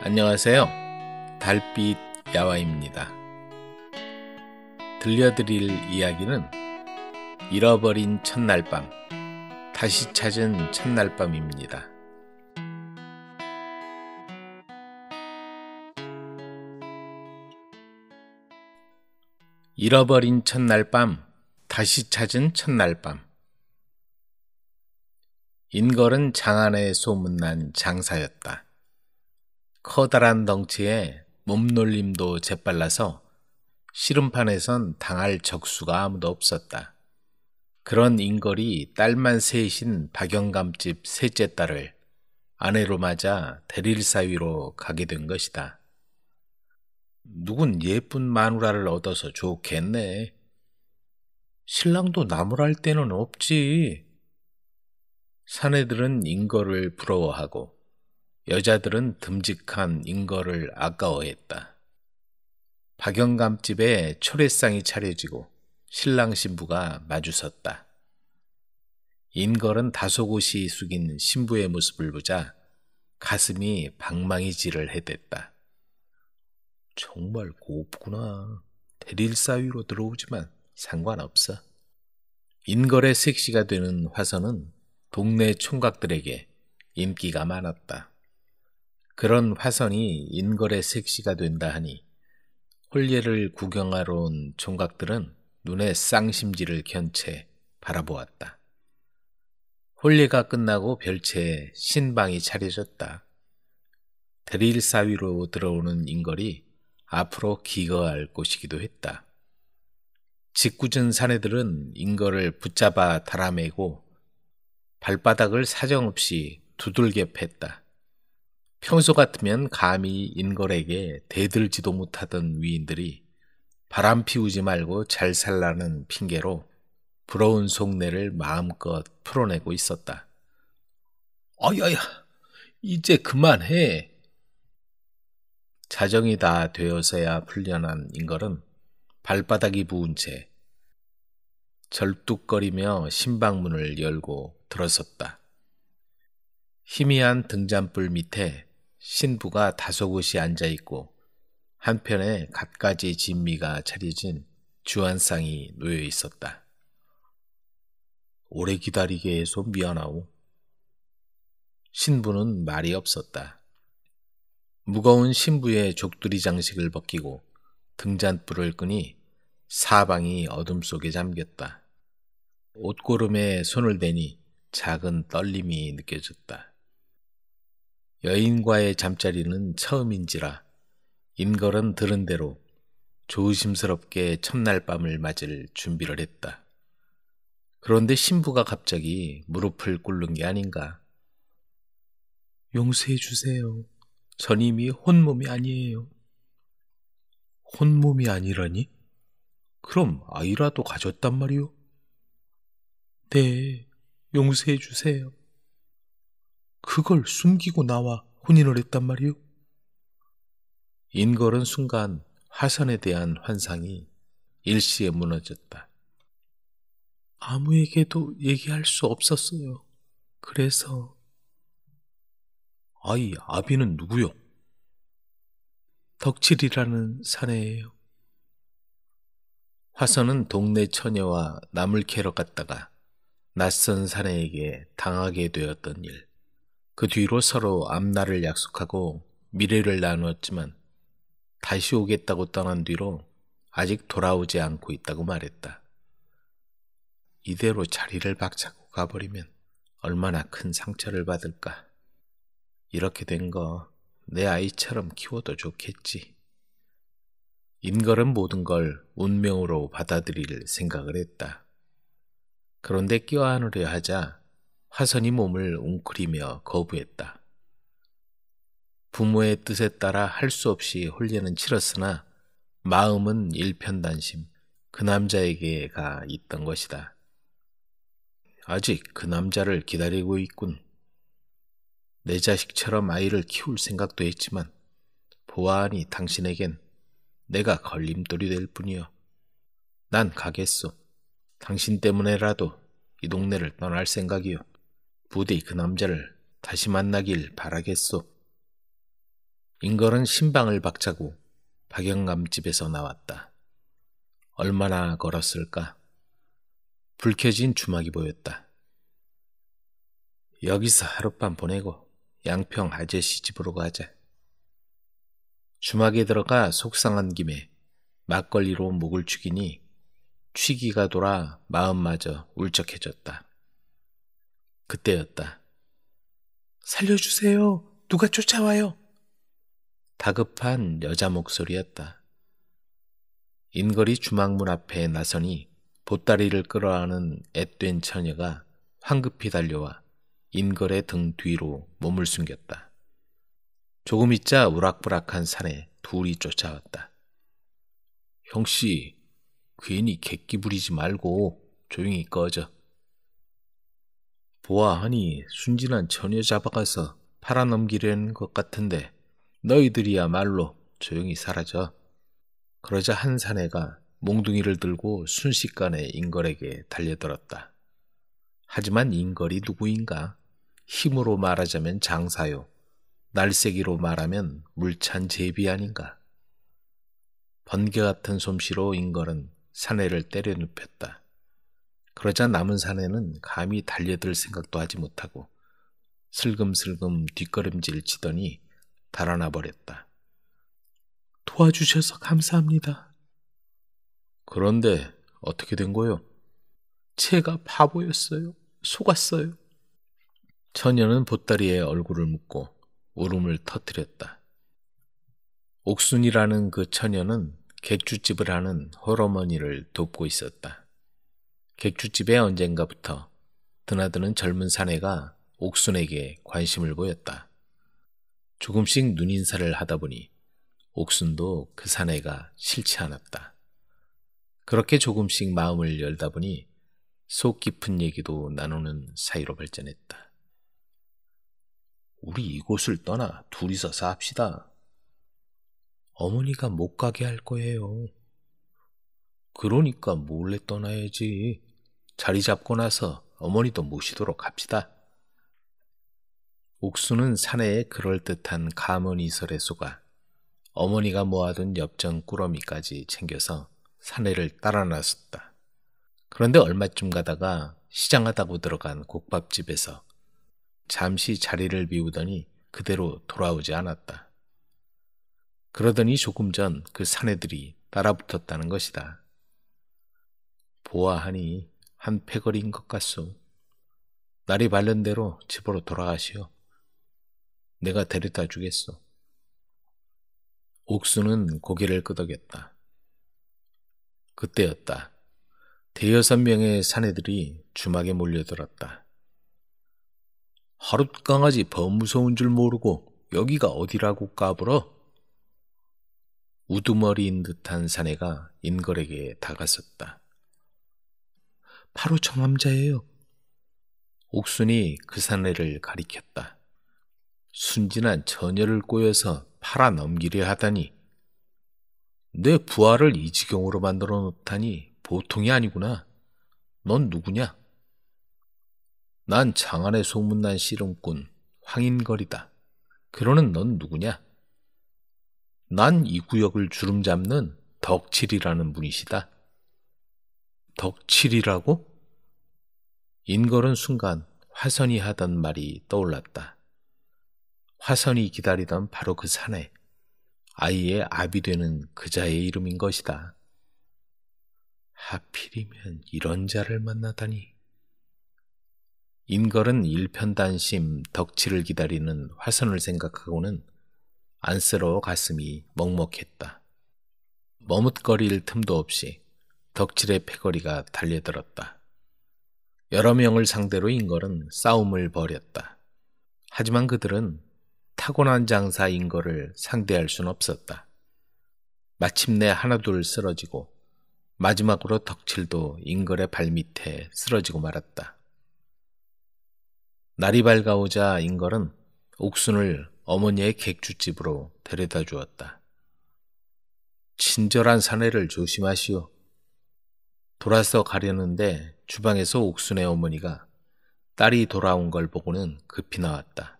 안녕하세요. 달빛 야화입니다. 들려드릴 이야기는 잃어버린 첫날밤, 다시 찾은 첫날밤입니다. 잃어버린 첫날밤, 다시 찾은 첫날밤. 인걸은 장안에 소문난 장사였다. 커다란 덩치에 몸놀림도 재빨라서 씨름판에선 당할 적수가 아무도 없었다. 그런 인걸이 딸만 셋인 박영감집 셋째 딸을 아내로 맞아 대릴 사위로 가게 된 것이다. 누군 예쁜 마누라를 얻어서 좋겠네. 신랑도 나무랄 때는 없지. 사내들은 인거를 부러워하고 여자들은 듬직한 인거를 아까워했다. 박영감집에 초례상이 차려지고 신랑 신부가 마주섰다. 인걸은 다소곳이 숙인 신부의 모습을 보자 가슴이 방망이질을 해댔다. 정말 곱구나. 대릴 사위로 들어오지만 상관없어. 인걸의 섹시가 되는 화선은 동네 총각들에게 인기가 많았다. 그런 화선이 인걸의 색시가 된다 하니 홀례를 구경하러 온 종각들은 눈에 쌍심지를 견채 바라보았다. 홀례가 끝나고 별채에 신방이 차려졌다. 드릴 사위로 들어오는 인걸이 앞으로 기거할 곳이기도 했다. 짓궂은 사내들은 인걸을 붙잡아 달아매고 발바닥을 사정없이 두들겨 팼다. 평소 같으면 감히 인걸에게 대들지도 못하던 위인들이 바람 피우지 말고 잘 살라는 핑계로 부러운 속내를 마음껏 풀어내고 있었다. 어여야, 이제 그만해. 자정이 다 되어서야 풀려난 인걸은 발바닥이 부은 채 절뚝거리며 신방문을 열고 들어섰다. 희미한 등잔불 밑에 신부가 다소곳이 앉아 있고 한편에 갖가지 진미가 차려진 주안상이 놓여 있었다. 오래 기다리게 해서 미안하오. 신부는 말이 없었다. 무거운 신부의 족두리 장식을 벗기고 등잔불을 끄니 사방이 어둠 속에 잠겼다. 옷고름에 손을 대니 작은 떨림이 느껴졌다. 여인과의 잠자리는 처음인지라 임걸은 들은 대로 조심스럽게 첫날 밤을 맞을 준비를 했다. 그런데 신부가 갑자기 무릎을 꿇는 게 아닌가. 용서해 주세요. 전 이미 혼몸이 아니에요. 혼몸이 아니라니? 그럼 아이라도 가졌단 말이오? 네, 용서해 주세요. 그걸 숨기고 나와 혼인을 했단 말이오 인걸은 순간 화선에 대한 환상이 일시에 무너졌다. 아무에게도 얘기할 수 없었어요. 그래서 아이 아비는 누구요? 덕칠이라는 사내예요. 화선은 동네 처녀와 나물 캐러 갔다가 낯선 사내에게 당하게 되었던 일. 그 뒤로 서로 앞날을 약속하고 미래를 나누었지만 다시 오겠다고 떠난 뒤로 아직 돌아오지 않고 있다고 말했다. 이대로 자리를 박차고 가버리면 얼마나 큰 상처를 받을까. 이렇게 된 거 내 아이처럼 키워도 좋겠지. 인걸은 모든 걸 운명으로 받아들일 생각을 했다. 그런데 끼어안으려 하자 화선이 몸을 웅크리며 거부했다. 부모의 뜻에 따라 할 수 없이 홀리는 치렀으나 마음은 일편단심 그 남자에게가 있던 것이다. 아직 그 남자를 기다리고 있군. 내 자식처럼 아이를 키울 생각도 했지만 보아하니 당신에겐 내가 걸림돌이 될 뿐이요. 난 가겠소. 당신 때문에라도 이 동네를 떠날 생각이요. 부디 그 남자를 다시 만나길 바라겠소. 인걸은 신방을 박차고 박영감 집에서 나왔다. 얼마나 걸었을까? 불 켜진 주막이 보였다. 여기서 하룻밤 보내고 양평 아저씨 집으로 가자. 주막에 들어가 속상한 김에 막걸리로 목을 죽이니 취기가 돌아 마음마저 울적해졌다. 그때였다. 살려주세요. 누가 쫓아와요. 다급한 여자 목소리였다. 인거리 주막문 앞에 나서니 보따리를 끌어안은 앳된 처녀가 황급히 달려와 인걸의 등 뒤로 몸을 숨겼다. 조금 있자 우락부락한 산에 둘이 쫓아왔다. 형씨, 괜히 객기 부리지 말고 조용히 꺼져. 보아하니 순진한 처녀 잡아가서 팔아넘기려는 것 같은데 너희들이야말로 조용히 사라져. 그러자 한 사내가 몽둥이를 들고 순식간에 인걸에게 달려들었다. 하지만 인걸이 누구인가? 힘으로 말하자면 장사요. 날쌔기로 말하면 물찬 제비 아닌가? 번개 같은 솜씨로 인걸은 사내를 때려 눕혔다. 그러자 남은 사내는 감히 달려들 생각도 하지 못하고 슬금슬금 뒷걸음질 치더니 달아나 버렸다. 도와주셔서 감사합니다. 그런데 어떻게 된 거요? 제가 바보였어요. 속았어요. 처녀는 보따리에 얼굴을 묻고 울음을 터뜨렸다. 옥순이라는 그 처녀는 객주집을 하는 홀어머니를 돕고 있었다. 객주집에 언젠가부터 드나드는 젊은 사내가 옥순에게 관심을 보였다. 조금씩 눈인사를 하다 보니 옥순도 그 사내가 싫지 않았다. 그렇게 조금씩 마음을 열다 보니 속 깊은 얘기도 나누는 사이로 발전했다. 우리 이곳을 떠나 둘이서 삽시다. 어머니가 못 가게 할 거예요. 그러니까 몰래 떠나야지. 자리 잡고 나서 어머니도 모시도록 합시다. 옥수는 사내의 그럴듯한 가문이설에 속아 어머니가 모아둔 엽전 꾸러미까지 챙겨서 사내를 따라 나섰다. 그런데 얼마쯤 가다가 시장하다고 들어간 국밥집에서 잠시 자리를 비우더니 그대로 돌아오지 않았다. 그러더니 조금 전 그 사내들이 따라붙었다는 것이다. 보아하니 한 패거리인 것 같소. 날이 밝는 대로 집으로 돌아가시오. 내가 데려다 주겠소. 옥수는 고개를 끄덕였다. 그때였다. 대여섯 명의 사내들이 주막에 몰려들었다. 하룻 강아지 범무서운 줄 모르고 여기가 어디라고 까불어? 우두머리인 듯한 사내가 인걸에게 다가섰다. 바로 저 남자예요. 옥순이 그 사내를 가리켰다. 순진한 처녀를 꼬여서 팔아 넘기려 하다니. 내 부하를 이 지경으로 만들어 놓다니 보통이 아니구나. 넌 누구냐? 난 장안의 소문난 씨름꾼 황인거리다. 그러는 넌 누구냐? 난 이 구역을 주름 잡는 덕칠이라는 분이시다. 덕칠이라고? 인걸은 순간 화선이 하던 말이 떠올랐다. 화선이 기다리던 바로 그 산에 아이의 아비 되는 그자의 이름인 것이다. 하필이면 이런 자를 만나다니. 인걸은 일편단심 덕치를 기다리는 화선을 생각하고는 안쓰러워 가슴이 먹먹했다. 머뭇거릴 틈도 없이 덕질의 패거리가 달려들었다. 여러 명을 상대로 인걸은 싸움을 벌였다. 하지만 그들은 타고난 장사 인걸을 상대할 순 없었다. 마침내 하나둘 쓰러지고 마지막으로 덕칠도 인걸의 발밑에 쓰러지고 말았다. 날이 밝아오자 인걸은 옥순을 어머니의 객주집으로 데려다 주었다. 친절한 사내를 조심하시오. 돌아서 가려는데 주방에서 옥순의 어머니가 딸이 돌아온 걸 보고는 급히 나왔다.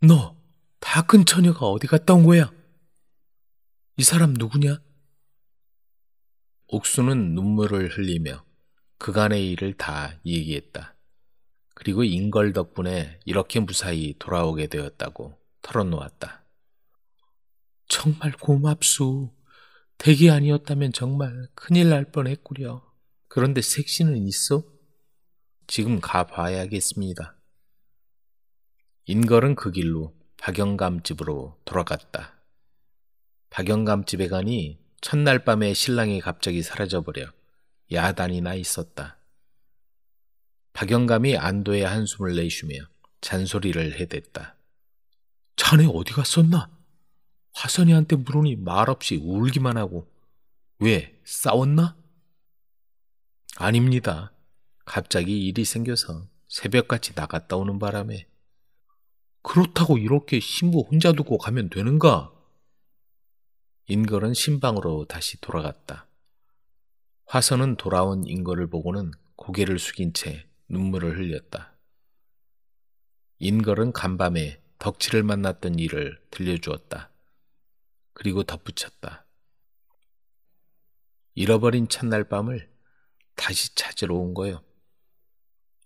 너, 다 큰 처녀가 어디 갔다 온 거야? 이 사람 누구냐? 옥수는 눈물을 흘리며 그간의 일을 다 얘기했다. 그리고 인걸 덕분에 이렇게 무사히 돌아오게 되었다고 털어놓았다. 정말 고맙소. 대이 아니었다면 정말 큰일 날 뻔했구려. 그런데 색신은 있어? 지금 가봐야겠습니다. 인걸은 그 길로 박영감 집으로 돌아갔다. 박영감 집에 가니 첫날 밤에 신랑이 갑자기 사라져버려 야단이 나 있었다. 박영감이 안도의 한숨을 내쉬며 잔소리를 해댔다. 자네 어디 갔었나? 화선이한테 물으니 말없이 울기만 하고 왜 싸웠나? 아닙니다. 갑자기 일이 생겨서 새벽같이 나갔다 오는 바람에 그렇다고 이렇게 신부 혼자 두고 가면 되는가? 인걸은 신방으로 다시 돌아갔다. 화선은 돌아온 인걸을 보고는 고개를 숙인 채 눈물을 흘렸다. 인걸은 간밤에 덕치를 만났던 일을 들려주었다. 그리고 덧붙였다. 잃어버린 첫날 밤을 다시 찾으러 온 거요.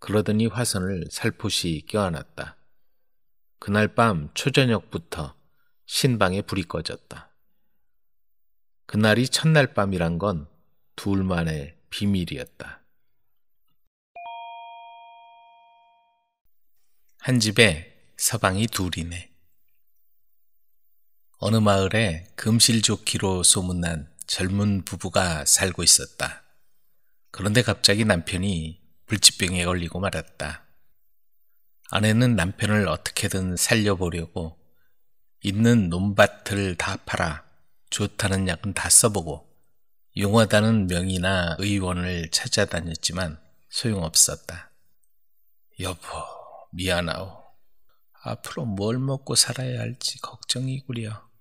그러더니 화선을 살포시 껴안았다. 그날 밤 초저녁부터 신방에 불이 꺼졌다. 그날이 첫날 밤이란 건 둘만의 비밀이었다. 한 집에 서방이 둘이네. 어느 마을에 금실조기로 소문난 젊은 부부가 살고 있었다. 그런데 갑자기 남편이 불치병에 걸리고 말았다. 아내는 남편을 어떻게든 살려보려고 있는 논밭을 다 팔아 좋다는 약은 다 써보고 용하다는 명의나 의원을 찾아다녔지만 소용없었다. 여보, 미안하오. 앞으로 뭘 먹고 살아야 할지 걱정이구려.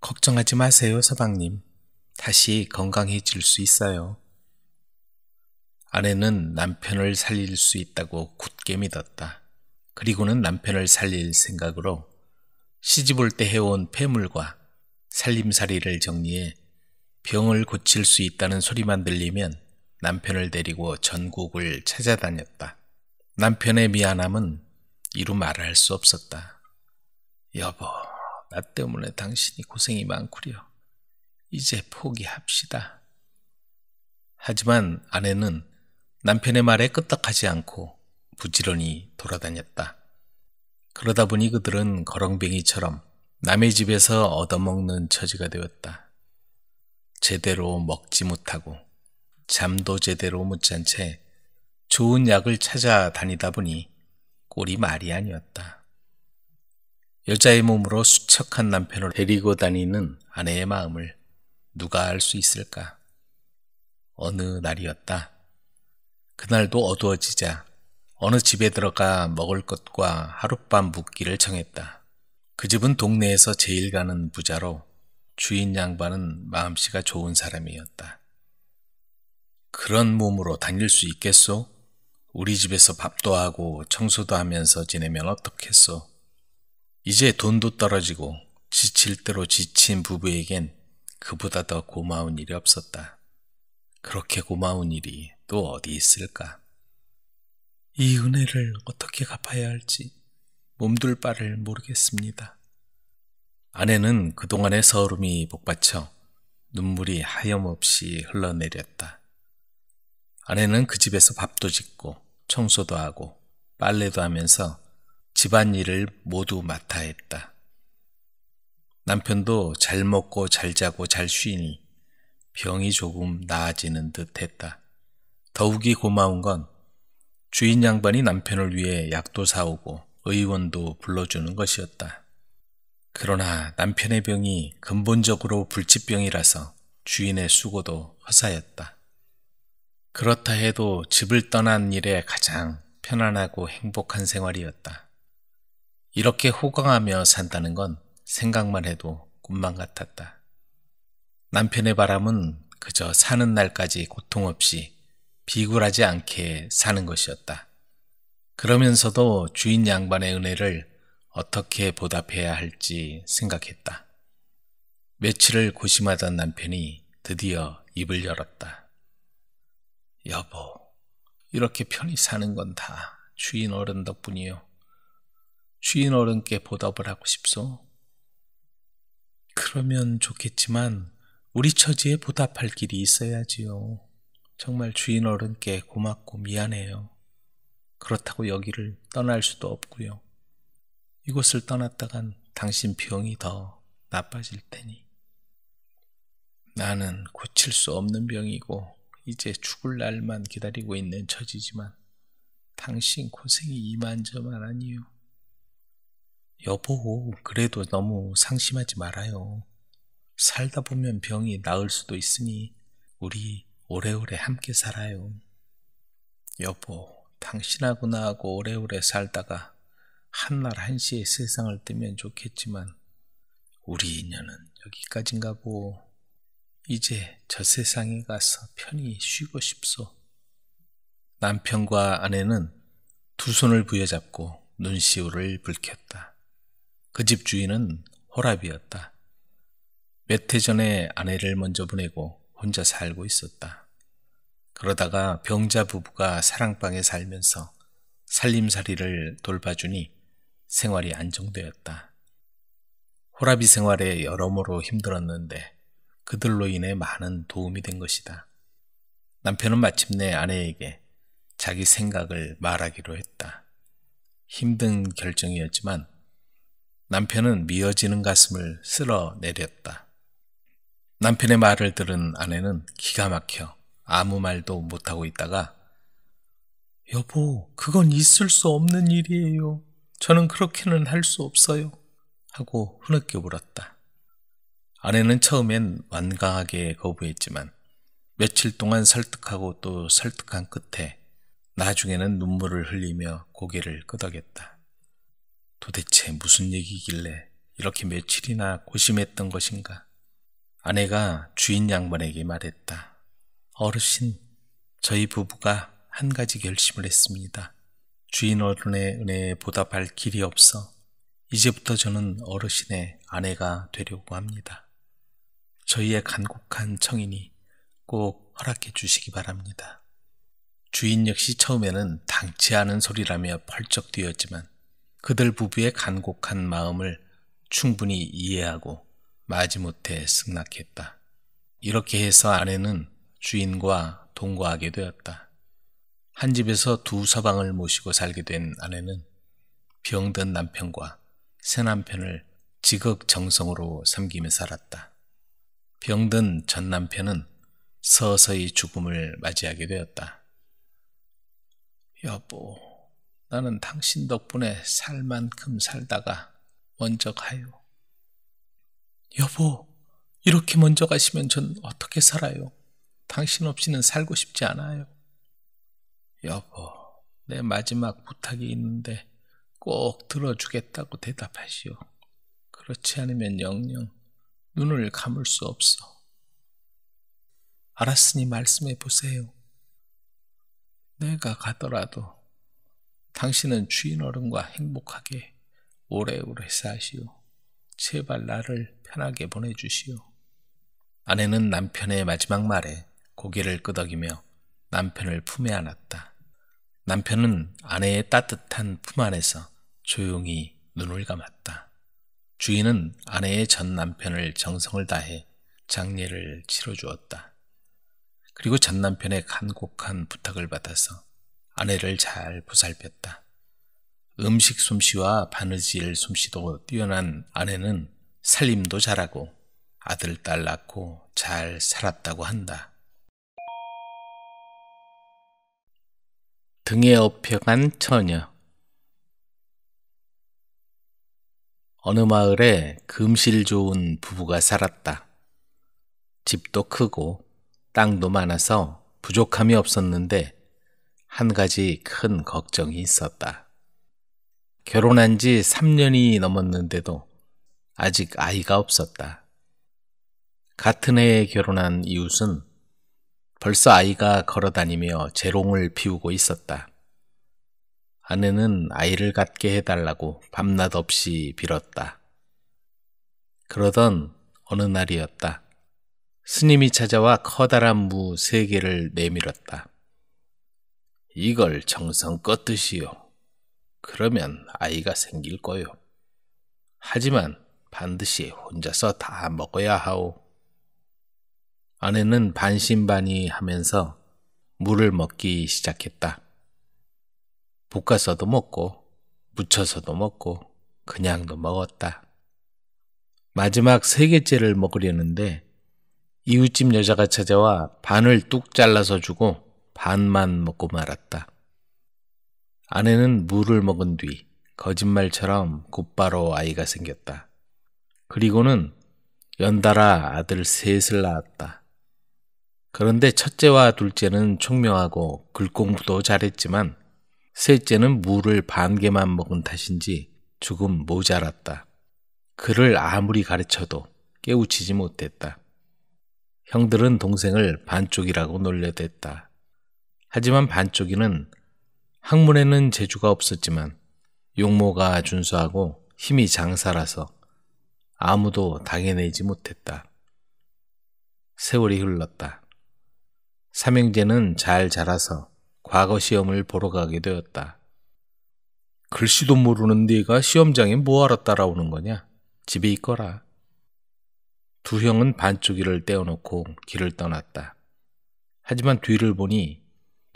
걱정하지 마세요, 서방님. 다시 건강해질 수 있어요. 아내는 남편을 살릴 수 있다고 굳게 믿었다. 그리고는 남편을 살릴 생각으로 시집올 때 해온 폐물과 살림살이를 정리해 병을 고칠 수 있다는 소리만 들리면 남편을 데리고 전국을 찾아다녔다. 남편의 미안함은 이루 말할 수 없었다. 여보. 나 때문에 당신이 고생이 많구려. 이제 포기합시다. 하지만 아내는 남편의 말에 끄떡하지 않고 부지런히 돌아다녔다. 그러다 보니 그들은 거렁뱅이처럼 남의 집에서 얻어먹는 처지가 되었다. 제대로 먹지 못하고 잠도 제대로 못 잔 채 좋은 약을 찾아다니다 보니 꼴이 말이 아니었다. 여자의 몸으로 수척한 남편을 데리고 다니는 아내의 마음을 누가 알 수 있을까? 어느 날이었다. 그날도 어두워지자 어느 집에 들어가 먹을 것과 하룻밤 묵기를 정했다. 그 집은 동네에서 제일 가는 부자로 주인 양반은 마음씨가 좋은 사람이었다. 그런 몸으로 다닐 수 있겠소? 우리 집에서 밥도 하고 청소도 하면서 지내면 어떻겠소? 이제 돈도 떨어지고 지칠 대로 지친 부부에겐 그보다 더 고마운 일이 없었다. 그렇게 고마운 일이 또 어디 있을까? 이 은혜를 어떻게 갚아야 할지 몸둘 바를 모르겠습니다. 아내는 그동안의 서름이 복받쳐 눈물이 하염없이 흘러내렸다. 아내는 그 집에서 밥도 짓고 청소도 하고 빨래도 하면서 집안일을 모두 맡아 했다. 남편도 잘 먹고 잘 자고 잘 쉬니 병이 조금 나아지는 듯 했다. 더욱이 고마운 건 주인 양반이 남편을 위해 약도 사오고 의원도 불러주는 것이었다. 그러나 남편의 병이 근본적으로 불치병이라서 주인의 수고도 허사였다. 그렇다 해도 집을 떠난 일에 가장 편안하고 행복한 생활이었다. 이렇게 호강하며 산다는 건 생각만 해도 꿈만 같았다. 남편의 바람은 그저 사는 날까지 고통 없이 비굴하지 않게 사는 것이었다. 그러면서도 주인 양반의 은혜를 어떻게 보답해야 할지 생각했다. 며칠을 고심하던 남편이 드디어 입을 열었다. 여보, 이렇게 편히 사는 건 다 주인 어른 덕분이요. 주인 어른께 보답을 하고 싶소. 그러면 좋겠지만 우리 처지에 보답할 길이 있어야지요. 정말 주인 어른께 고맙고 미안해요. 그렇다고 여기를 떠날 수도 없고요. 이곳을 떠났다간 당신 병이 더 나빠질 테니. 나는 고칠 수 없는 병이고 이제 죽을 날만 기다리고 있는 처지지만 당신 고생이 이만저만 아니요. 여보, 그래도 너무 상심하지 말아요. 살다 보면 병이 나을 수도 있으니 우리 오래오래 함께 살아요. 여보, 당신하고 나하고 오래오래 살다가 한 날 한시에 세상을 뜨면 좋겠지만 우리 인연은 여기까진가 고 이제 저 세상에 가서 편히 쉬고 싶소. 남편과 아내는 두 손을 부여잡고 눈시울을 붉혔다. 그집 주인은 호랍이었다. 몇 해 전에 아내를 먼저 보내고 혼자 살고 있었다. 그러다가 병자 부부가 사랑방에 살면서 살림살이를 돌봐주니 생활이 안정되었다. 호라비 생활에 여러모로 힘들었는데 그들로 인해 많은 도움이 된 것이다. 남편은 마침내 아내에게 자기 생각을 말하기로 했다. 힘든 결정이었지만 남편은 미어지는 가슴을 쓸어내렸다. 남편의 말을 들은 아내는 기가 막혀 아무 말도 못하고 있다가 여보, 그건 있을 수 없는 일이에요. 저는 그렇게는 할 수 없어요. 하고 흐느껴 울었다. 아내는 처음엔 완강하게 거부했지만 며칠 동안 설득하고 또 설득한 끝에 나중에는 눈물을 흘리며 고개를 끄덕였다. 도대체 무슨 얘기길래 이렇게 며칠이나 고심했던 것인가? 아내가 주인 양반에게 말했다. 어르신, 저희 부부가 한 가지 결심을 했습니다. 주인 어른의 은혜에 보답할 길이 없어 이제부터 저는 어르신의 아내가 되려고 합니다. 저희의 간곡한 청인이 꼭 허락해 주시기 바랍니다. 주인 역시 처음에는 당치 않은 소리라며 펄쩍 뛰었지만 그들 부부의 간곡한 마음을 충분히 이해하고 마지못해 승낙했다. 이렇게 해서 아내는 주인과 동거하게 되었다. 한 집에서 두 서방을 모시고 살게 된 아내는 병든 남편과 새 남편을 지극정성으로 섬기며 살았다. 병든 전 남편은 서서히 죽음을 맞이하게 되었다. 여보, 나는 당신 덕분에 살 만큼 살다가 먼저 가요. 여보, 이렇게 먼저 가시면 전 어떻게 살아요? 당신 없이는 살고 싶지 않아요. 여보, 내 마지막 부탁이 있는데 꼭 들어주겠다고 대답하시오. 그렇지 않으면 영영 눈을 감을 수 없어. 알았으니 말씀해 보세요. 내가 가더라도 당신은 주인 어른과 행복하게 오래오래 사시오. 제발 나를 편하게 보내주시오. 아내는 남편의 마지막 말에 고개를 끄덕이며 남편을 품에 안았다. 남편은 아내의 따뜻한 품 안에서 조용히 눈을 감았다. 주인은 아내의 전 남편을 정성을 다해 장례를 치러주었다. 그리고 전 남편의 간곡한 부탁을 받아서 아내를 잘 보살폈다. 음식 솜씨와 바느질 솜씨도 뛰어난 아내는 살림도 잘하고 아들, 딸 낳고 잘 살았다고 한다. 등에 업혀간 처녀 어느 마을에 금실 좋은 부부가 살았다. 집도 크고 땅도 많아서 부족함이 없었는데 한 가지 큰 걱정이 있었다. 결혼한 지 3년이 넘었는데도 아직 아이가 없었다. 같은 해에 결혼한 이웃은 벌써 아이가 걸어다니며 재롱을 피우고 있었다. 아내는 아이를 갖게 해달라고 밤낮 없이 빌었다. 그러던 어느 날이었다. 스님이 찾아와 커다란 무 세 개를 내밀었다. 이걸 정성껏 드시오. 그러면 아이가 생길 거요. 하지만 반드시 혼자서 다 먹어야 하오. 아내는 반신반의 하면서 물을 먹기 시작했다. 볶아서도 먹고, 무쳐서도 먹고, 그냥도 먹었다. 마지막 세 개째를 먹으려는데 이웃집 여자가 찾아와 반을 뚝 잘라서 주고 반만 먹고 말았다. 아내는 물을 먹은 뒤 거짓말처럼 곧바로 아이가 생겼다. 그리고는 연달아 아들 셋을 낳았다. 그런데 첫째와 둘째는 총명하고 글공부도 잘했지만 셋째는 물을 반 개만 먹은 탓인지 조금 모자랐다. 그를 아무리 가르쳐도 깨우치지 못했다. 형들은 동생을 반쪽이라고 놀려댔다. 하지만 반쪽이는 학문에는 재주가 없었지만 용모가 준수하고 힘이 장사라서 아무도 당해내지 못했다. 세월이 흘렀다. 삼행제는잘 자라서 과거 시험을 보러 가게 되었다. 글씨도 모르는 네가 시험장에 뭐하러 따라오는 거냐? 집에 있거라. 두 형은 반쪽이를 떼어놓고 길을 떠났다. 하지만 뒤를 보니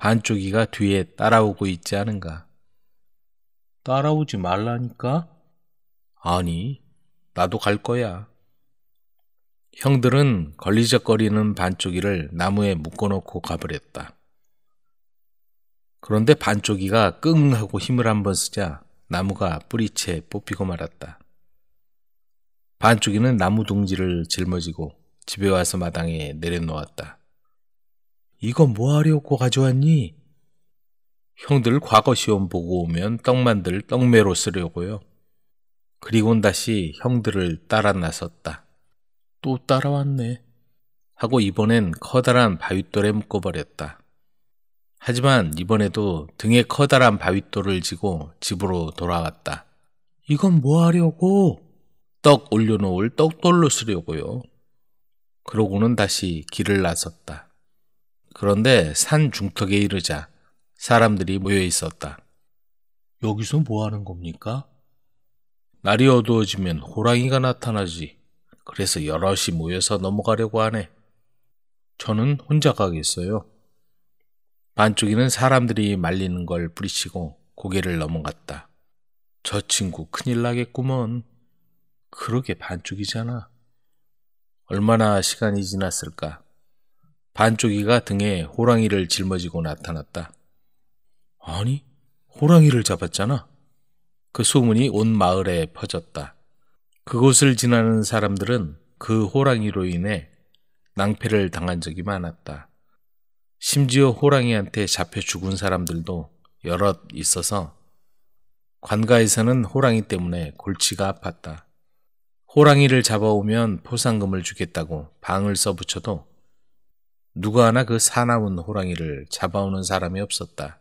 반쪽이가 뒤에 따라오고 있지 않은가? 따라오지 말라니까? 아니, 나도 갈 거야. 형들은 걸리적거리는 반쪽이를 나무에 묶어놓고 가버렸다. 그런데 반쪽이가 끙 하고 힘을 한번 쓰자 나무가 뿌리채 뽑히고 말았다. 반쪽이는 나무 둥지를 짊어지고 집에 와서 마당에 내려놓았다. 이건 뭐 하려고 가져왔니? 형들 과거 시험 보고 오면 떡만들 떡메로 쓰려고요. 그리곤 다시 형들을 따라 나섰다. 또 따라왔네. 하고 이번엔 커다란 바윗돌에 묶어버렸다. 하지만 이번에도 등에 커다란 바윗돌을 지고 집으로 돌아왔다. 이건 뭐 하려고? 떡 올려놓을 떡돌로 쓰려고요. 그러고는 다시 길을 나섰다. 그런데 산 중턱에 이르자 사람들이 모여 있었다. 여기서 뭐 하는 겁니까? 날이 어두워지면 호랑이가 나타나지. 그래서 여럿이 모여서 넘어가려고 하네. 저는 혼자 가겠어요. 반쪽이는 사람들이 말리는 걸 뿌리치고 고개를 넘어갔다. 저 친구 큰일 나겠구먼. 그러게 반쪽이잖아. 얼마나 시간이 지났을까? 반쪽이가 등에 호랑이를 짊어지고 나타났다. 아니, 호랑이를 잡았잖아. 그 소문이 온 마을에 퍼졌다. 그곳을 지나는 사람들은 그 호랑이로 인해 낭패를 당한 적이 많았다. 심지어 호랑이한테 잡혀 죽은 사람들도 여럿 있어서 관가에서는 호랑이 때문에 골치가 아팠다. 호랑이를 잡아오면 포상금을 주겠다고 방을 써붙여도 누가 하나 그 사나운 호랑이를 잡아오는 사람이 없었다.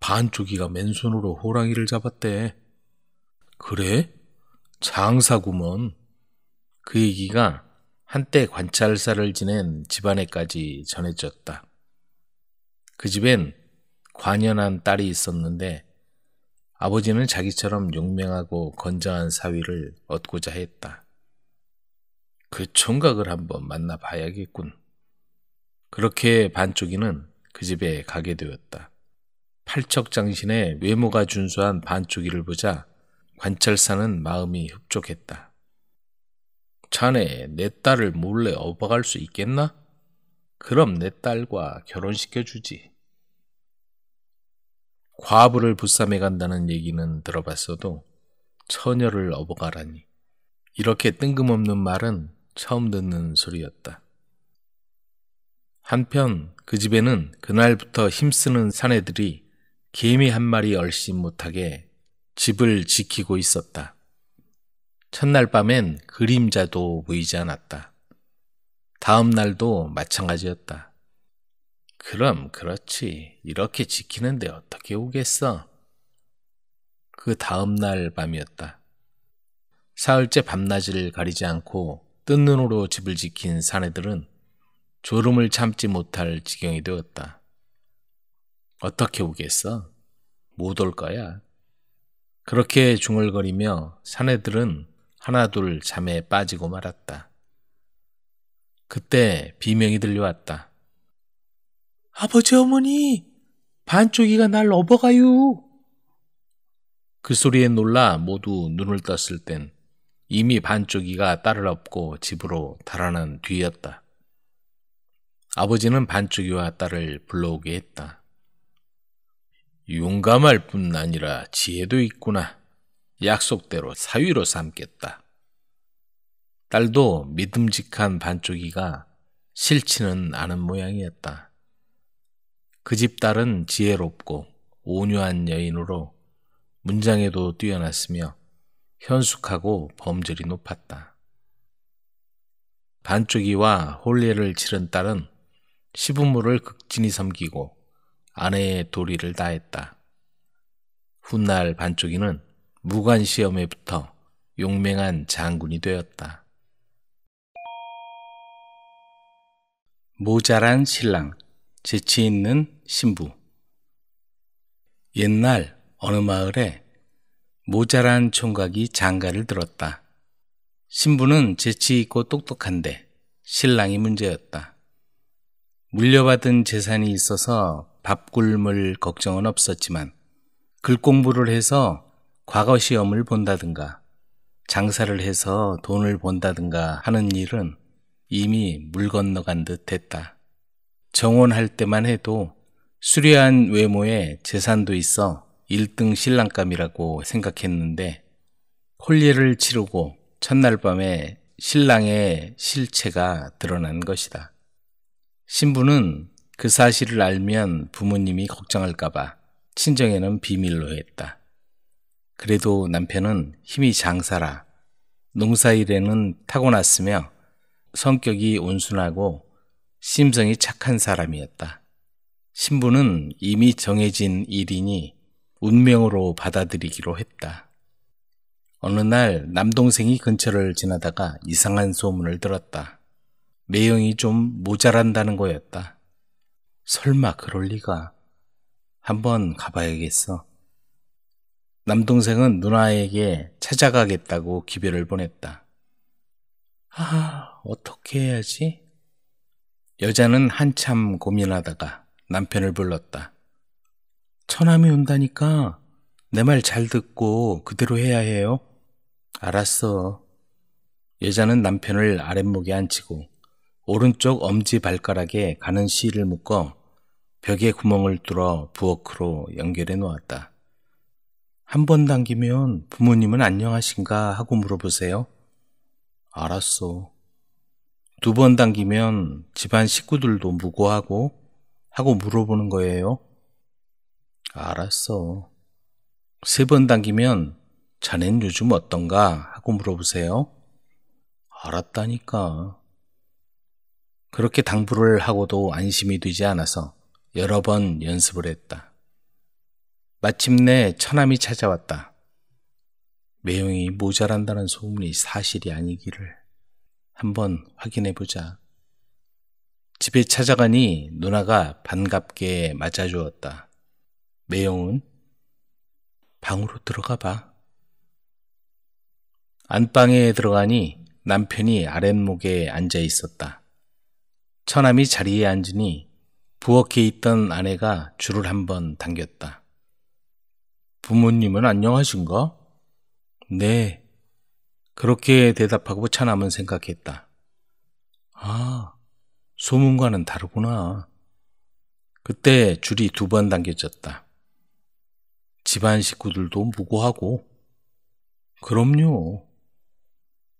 반쪽이가 맨손으로 호랑이를 잡았대. 그래? 장사구먼. 그 얘기가 한때 관찰사를 지낸 집안에까지 전해졌다. 그 집엔 관연한 딸이 있었는데 아버지는 자기처럼 용맹하고 건장한 사위를 얻고자 했다. 그 총각을 한번 만나봐야겠군. 그렇게 반쪽이는 그 집에 가게 되었다. 팔척장신의 외모가 준수한 반쪽이를 보자 관찰사는 마음이 흡족했다. 자네 내 딸을 몰래 업어갈 수 있겠나? 그럼 내 딸과 결혼시켜 주지. 과부를 부쌈해 간다는 얘기는 들어봤어도 처녀를 업어가라니. 이렇게 뜬금없는 말은 처음 듣는 소리였다. 한편 그 집에는 그날부터 힘쓰는 사내들이 개미 한 마리 얼씬 못하게 집을 지키고 있었다. 첫날 밤엔 그림자도 보이지 않았다. 다음 날도 마찬가지였다. 그럼 그렇지. 이렇게 지키는데 어떻게 오겠어? 그 다음 날 밤이었다. 사흘째 밤낮을 가리지 않고 뜬 눈으로 집을 지킨 사내들은 졸음을 참지 못할 지경이 되었다. 어떻게 오겠어? 못 올 거야. 그렇게 중얼거리며 사내들은 하나둘 잠에 빠지고 말았다. 그때 비명이 들려왔다. 아버지 어머니 반쪽이가 날 업어가요. 그 소리에 놀라 모두 눈을 떴을 땐 이미 반쪽이가 딸을 업고 집으로 달아난 뒤였다. 아버지는 반쪽이와 딸을 불러오게 했다. 용감할 뿐 아니라 지혜도 있구나. 약속대로 사위로 삼겠다. 딸도 믿음직한 반쪽이가 싫지는 않은 모양이었다. 그 집 딸은 지혜롭고 온유한 여인으로 문장에도 뛰어났으며 현숙하고 범절이 높았다. 반쪽이와 홀례를 치른 딸은 시부모를 극진히 섬기고 아내의 도리를 다했다. 훗날 반쪽이는 무관시험에 붙어 용맹한 장군이 되었다. 모자란 신랑, 재치 있는 신부. 옛날 어느 마을에 모자란 총각이 장가를 들었다. 신부는 재치 있고 똑똑한데 신랑이 문제였다. 물려받은 재산이 있어서 밥 굶을 걱정은 없었지만 글공부를 해서 과거 시험을 본다든가 장사를 해서 돈을 본다든가 하는 일은 이미 물 건너간 듯 했다. 정원할 때만 해도 수려한 외모에 재산도 있어 1등 신랑감이라고 생각했는데 홀리를 치르고 첫날 밤에 신랑의 실체가 드러난 것이다. 신부는 그 사실을 알면 부모님이 걱정할까봐 친정에는 비밀로 했다. 그래도 남편은 힘이 장사라 농사일에는 타고났으며 성격이 온순하고 심성이 착한 사람이었다. 신부는 이미 정해진 일이니 운명으로 받아들이기로 했다. 어느 날 남동생이 근처를 지나다가 이상한 소문을 들었다. 내용이 좀 모자란다는 거였다. 설마 그럴 리가. 한번 가봐야겠어. 남동생은 누나에게 찾아가겠다고 기별을 보냈다. 아, 어떻게 해야지? 여자는 한참 고민하다가 남편을 불렀다. 처남이 온다니까 내 말 잘 듣고 그대로 해야 해요. 알았어. 여자는 남편을 아랫목에 앉히고 오른쪽 엄지 발가락에 가는 실을 묶어 벽에 구멍을 뚫어 부엌으로 연결해 놓았다. 한 번 당기면 부모님은 안녕하신가 하고 물어보세요. 알았어. 두 번 당기면 집안 식구들도 무고하고 하고 물어보는 거예요. 알았어. 세 번 당기면 자넨 요즘 어떤가 하고 물어보세요. 알았다니까. 그렇게 당부를 하고도 안심이 되지 않아서 여러 번 연습을 했다. 마침내 처남이 찾아왔다. 매형이 모자란다는 소문이 사실이 아니기를 한번 확인해 보자. 집에 찾아가니 누나가 반갑게 맞아주었다. 매형은 방으로 들어가 봐. 안방에 들어가니 남편이 아랫목에 앉아 있었다. 처남이 자리에 앉으니 부엌에 있던 아내가 줄을 한 번 당겼다. 부모님은 안녕하신가? 네. 그렇게 대답하고 처남은 생각했다. 아, 소문과는 다르구나. 그때 줄이 두 번 당겨졌다. 집안 식구들도 무고하고. 그럼요.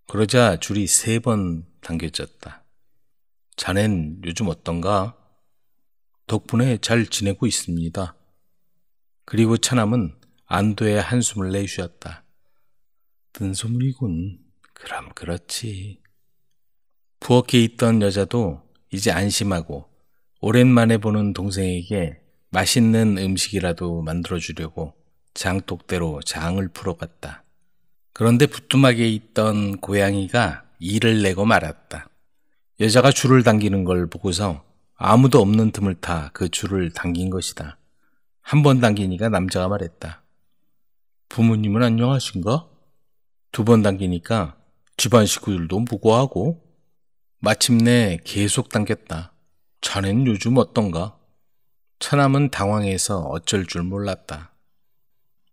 그러자 줄이 세 번 당겨졌다. 자넨 요즘 어떤가? 덕분에 잘 지내고 있습니다. 그리고 차남은 안도의 한숨을 내쉬었다. 든 소문이군. 그럼 그렇지. 부엌에 있던 여자도 이제 안심하고 오랜만에 보는 동생에게 맛있는 음식이라도 만들어주려고 장독대로 장을 풀어갔다. 그런데 부뚜막에 있던 고양이가 이를 내고 말았다. 여자가 줄을 당기는 걸 보고서 아무도 없는 틈을 타 그 줄을 당긴 것이다. 한 번 당기니까 남자가 말했다. 부모님은 안녕하신가? 두 번 당기니까 집안 식구들도 무고하고 마침내 계속 당겼다. 자넨 요즘 어떤가? 처남은 당황해서 어쩔 줄 몰랐다.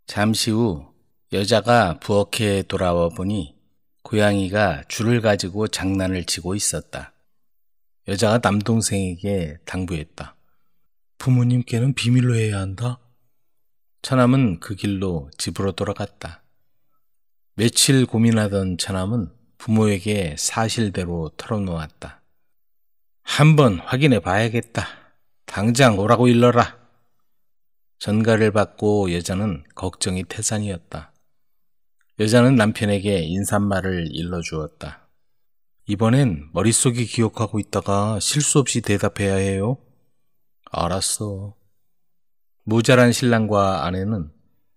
잠시 후 여자가 부엌에 돌아와 보니 고양이가 줄을 가지고 장난을 치고 있었다. 여자가 남동생에게 당부했다. 부모님께는 비밀로 해야 한다. 처남은그 길로 집으로 돌아갔다. 며칠 고민하던 처남은 부모에게 사실대로 털어놓았다. 한 번 확인해 봐야겠다. 당장 오라고 일러라. 전가를 받고 여자는 걱정이 태산이었다. 여자는 남편에게 인사말을 일러주었다. 이번엔 머릿속이 기억하고 있다가 실수 없이 대답해야 해요. 알았어. 모자란 신랑과 아내는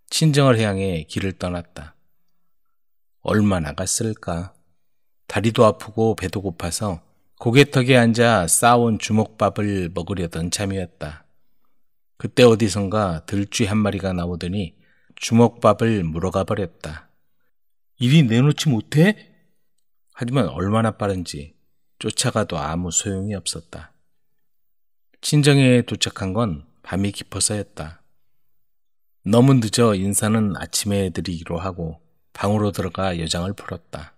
친정을 향해 길을 떠났다. 얼마나 갔을까. 다리도 아프고 배도 고파서 고개턱에 앉아 싸온 주먹밥을 먹으려던 참이었다. 그때 어디선가 들쥐 한 마리가 나오더니 주먹밥을 물어가 버렸다. 이리 내놓지 못해? 하지만 얼마나 빠른지 쫓아가도 아무 소용이 없었다. 친정에 도착한 건 밤이 깊어서였다. 너무 늦어 인사는 아침에 드리기로 하고 방으로 들어가 여장을 풀었다.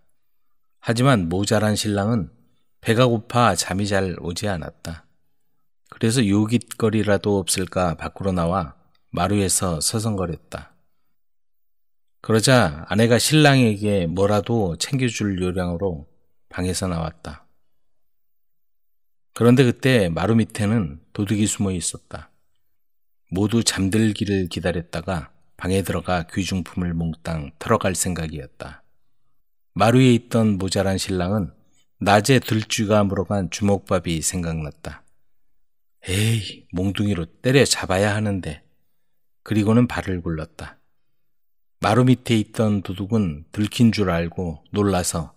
하지만 모자란 신랑은 배가 고파 잠이 잘 오지 않았다. 그래서 요깃거리라도 없을까 밖으로 나와 마루에서 서성거렸다. 그러자 아내가 신랑에게 뭐라도 챙겨줄 요량으로 방에서 나왔다. 그런데 그때 마루 밑에는 도둑이 숨어 있었다. 모두 잠들기를 기다렸다가 방에 들어가 귀중품을 몽땅 털어갈 생각이었다. 마루에 있던 모자란 신랑은 낮에 들쥐가 물어간 주먹밥이 생각났다. 에이, 몽둥이로 때려 잡아야 하는데. 그리고는 발을 굴렀다. 마루 밑에 있던 도둑은 들킨 줄 알고 놀라서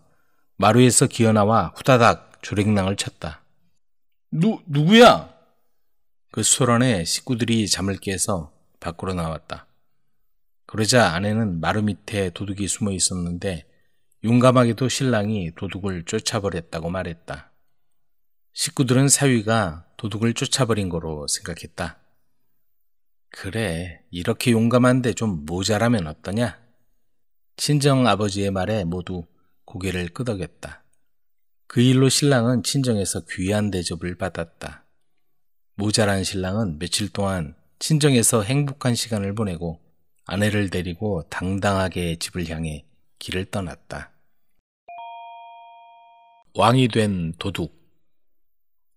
마루에서 기어나와 후다닥 조랭낭을 쳤다. 누, 누구야? 그 소란에 식구들이 잠을 깨서 밖으로 나왔다. 그러자 아내는 마루 밑에 도둑이 숨어 있었는데 용감하게도 신랑이 도둑을 쫓아버렸다고 말했다. 식구들은 사위가 도둑을 쫓아버린 거로 생각했다. 그래, 이렇게 용감한데 좀 모자라면 어떠냐? 친정 아버지의 말에 모두 고개를 끄덕였다. 그 일로 신랑은 친정에서 귀한 대접을 받았다. 모자란 신랑은 며칠 동안 친정에서 행복한 시간을 보내고 아내를 데리고 당당하게 집을 향해 길을 떠났다. 왕이 된 도둑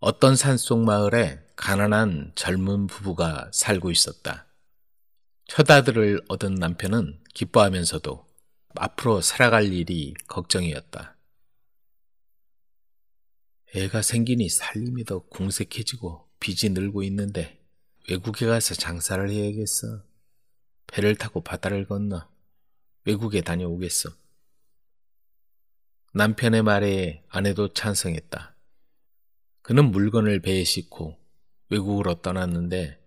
어떤 산속 마을에 가난한 젊은 부부가 살고 있었다. 처다들을 얻은 남편은 기뻐하면서도 앞으로 살아갈 일이 걱정이었다. 애가 생기니 살림이 더 공색해지고 빚이 늘고 있는데 외국에 가서 장사를 해야겠어. 배를 타고 바다를 건너 외국에 다녀오겠어. 남편의 말에 아내도 찬성했다. 그는 물건을 배에 싣고 외국으로 떠났는데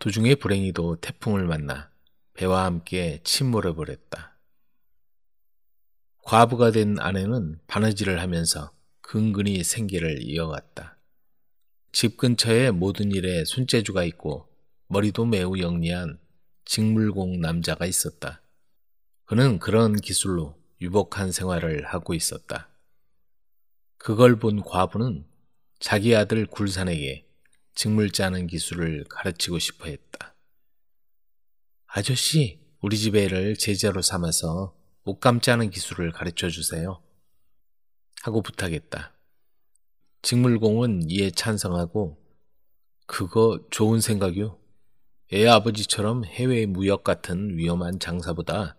도중에 불행히도 태풍을 만나 배와 함께 침몰해 버렸다. 과부가 된 아내는 바느질을 하면서 근근히 생계를 이어갔다. 집 근처에 모든 일에 손재주가 있고 머리도 매우 영리한 직물공 남자가 있었다. 그는 그런 기술로 유복한 생활을 하고 있었다. 그걸 본 과부는 자기 아들 굴산에게 직물 짜는 기술을 가르치고 싶어 했다. 아저씨, 우리 집 애를 제자로 삼아서 옷감 짜는 기술을 가르쳐 주세요. 하고 부탁했다. 직물공은 이에 찬성하고 그거 좋은 생각이요. 애 아버지처럼 해외 무역 같은 위험한 장사보다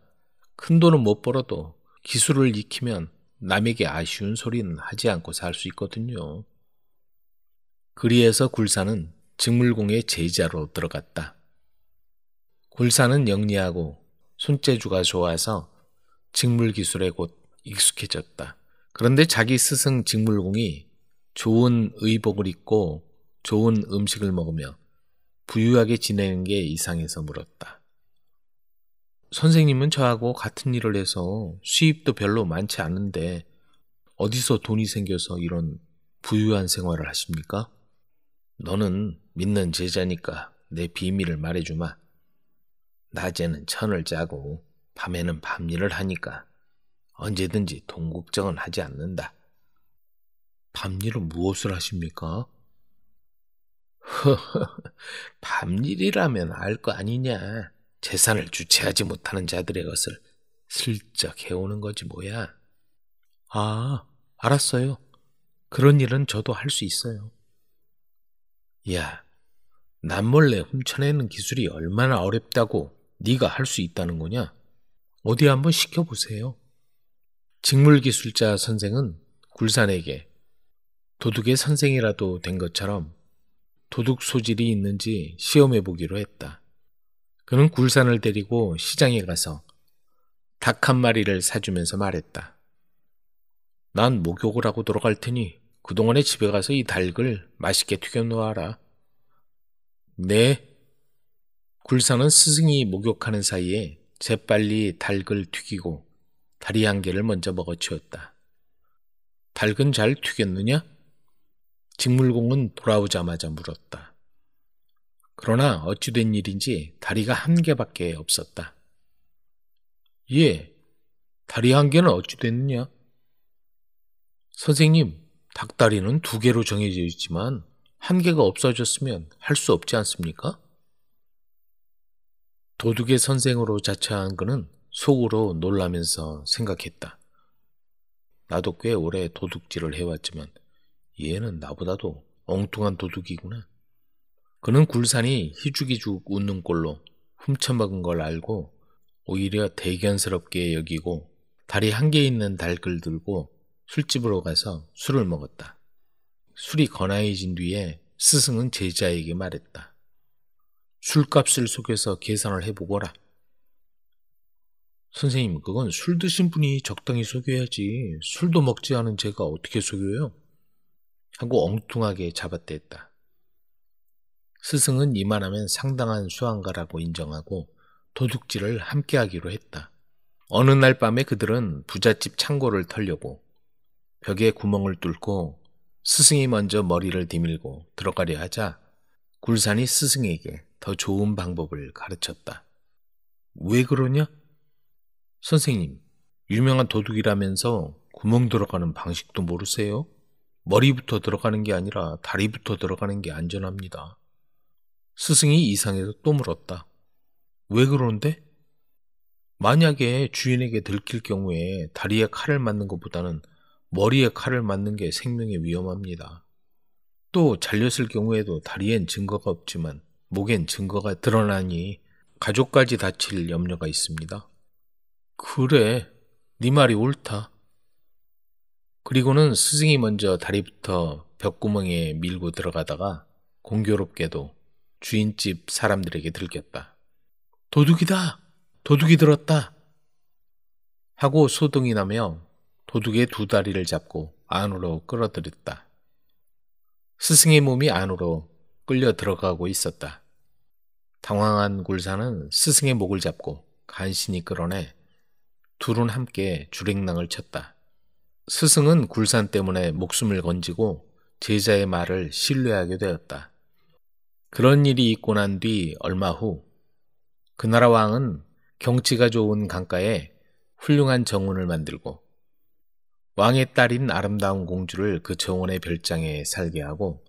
큰 돈은 못 벌어도 기술을 익히면 남에게 아쉬운 소리는 하지 않고 살 수 있거든요. 그리해서 굴사는 직물공의 제자로 들어갔다. 굴사는 영리하고 손재주가 좋아서 직물 기술에 곧 익숙해졌다. 그런데 자기 스승 직물공이 좋은 의복을 입고 좋은 음식을 먹으며 부유하게 지내는 게 이상해서 물었다. 선생님은 저하고 같은 일을 해서 수입도 별로 많지 않은데 어디서 돈이 생겨서 이런 부유한 생활을 하십니까? 너는 믿는 제자니까 내 비밀을 말해주마. 낮에는 천을 짜고 밤에는 밤일을 하니까 언제든지 돈 걱정은 하지 않는다. 밤일은 무엇을 하십니까? 허허, 밤일이라면 알 거 아니냐. 재산을 주체하지 못하는 자들의 것을 슬쩍 해오는 거지 뭐야. 아, 알았어요. 그런 일은 저도 할 수 있어요. 야, 남몰래 훔쳐내는 기술이 얼마나 어렵다고 네가 할 수 있다는 거냐? 어디 한번 시켜보세요. 직물기술자 선생은 굴산에게 도둑의 선생이라도 된 것처럼 도둑 소질이 있는지 시험해 보기로 했다. 그는 굴산을 데리고 시장에 가서 닭 한 마리를 사주면서 말했다. 난 목욕을 하고 돌아갈 테니 그동안의 집에 가서 이 닭을 맛있게 튀겨놓아라. 네. 굴상은 스승이 목욕하는 사이에 재빨리 닭을 튀기고 다리 한 개를 먼저 먹어치웠다. 닭은 잘 튀겼느냐? 직물공은 돌아오자마자 물었다. 그러나 어찌된 일인지 다리가 한 개밖에 없었다. 예, 다리 한 개는 어찌 됐느냐? 선생님, 닭다리는 두 개로 정해져 있지만 한 개가 없어졌으면 할 수 없지 않습니까? 도둑의 선생으로 자처한 그는 속으로 놀라면서 생각했다. 나도 꽤 오래 도둑질을 해왔지만 얘는 나보다도 엉뚱한 도둑이구나. 그는 굴산이 희죽이죽 웃는 꼴로 훔쳐먹은 걸 알고 오히려 대견스럽게 여기고 다리 한 개 있는 달글 들고 술집으로 가서 술을 먹었다. 술이 거나해진 뒤에 스승은 제자에게 말했다. 술값을 속여서 계산을 해보거라. 선생님, 그건 술 드신 분이 적당히 속여야지 술도 먹지 않은 제가 어떻게 속여요? 하고 엉뚱하게 잡아떼었다. 스승은 이만하면 상당한 수완가라고 인정하고 도둑질을 함께하기로 했다. 어느 날 밤에 그들은 부잣집 창고를 털려고 벽에 구멍을 뚫고 스승이 먼저 머리를 디밀고 들어가려 하자 굴산이 스승에게 더 좋은 방법을 가르쳤다. 왜 그러냐? 선생님, 유명한 도둑이라면서 구멍 들어가는 방식도 모르세요? 머리부터 들어가는 게 아니라 다리부터 들어가는 게 안전합니다. 스승이 이상해서 또 물었다. 왜 그러는데? 만약에 주인에게 들킬 경우에 다리에 칼을 맞는 것보다는 머리에 칼을 맞는 게 생명에 위험합니다. 또 잘렸을 경우에도 다리엔 증거가 없지만 목엔 증거가 드러나니 가족까지 다칠 염려가 있습니다. 그래, 네 말이 옳다. 그리고는 스승이 먼저 다리부터 벽구멍에 밀고 들어가다가 공교롭게도 주인집 사람들에게 들켰다. 도둑이다! 도둑이 들었다! 하고 소동이 나며 도둑의 두 다리를 잡고 안으로 끌어들였다. 스승의 몸이 안으로 끌려 들어가고 있었다. 당황한 굴사는 스승의 목을 잡고 간신히 끌어내 둘은 함께 주랭낭을 쳤다. 스승은 굴산 때문에 목숨을 건지고 제자의 말을 신뢰하게 되었다. 그런 일이 있고 난 뒤 얼마 후 그 나라 왕은 경치가 좋은 강가에 훌륭한 정원을 만들고 왕의 딸인 아름다운 공주를 그 정원의 별장에 살게 하고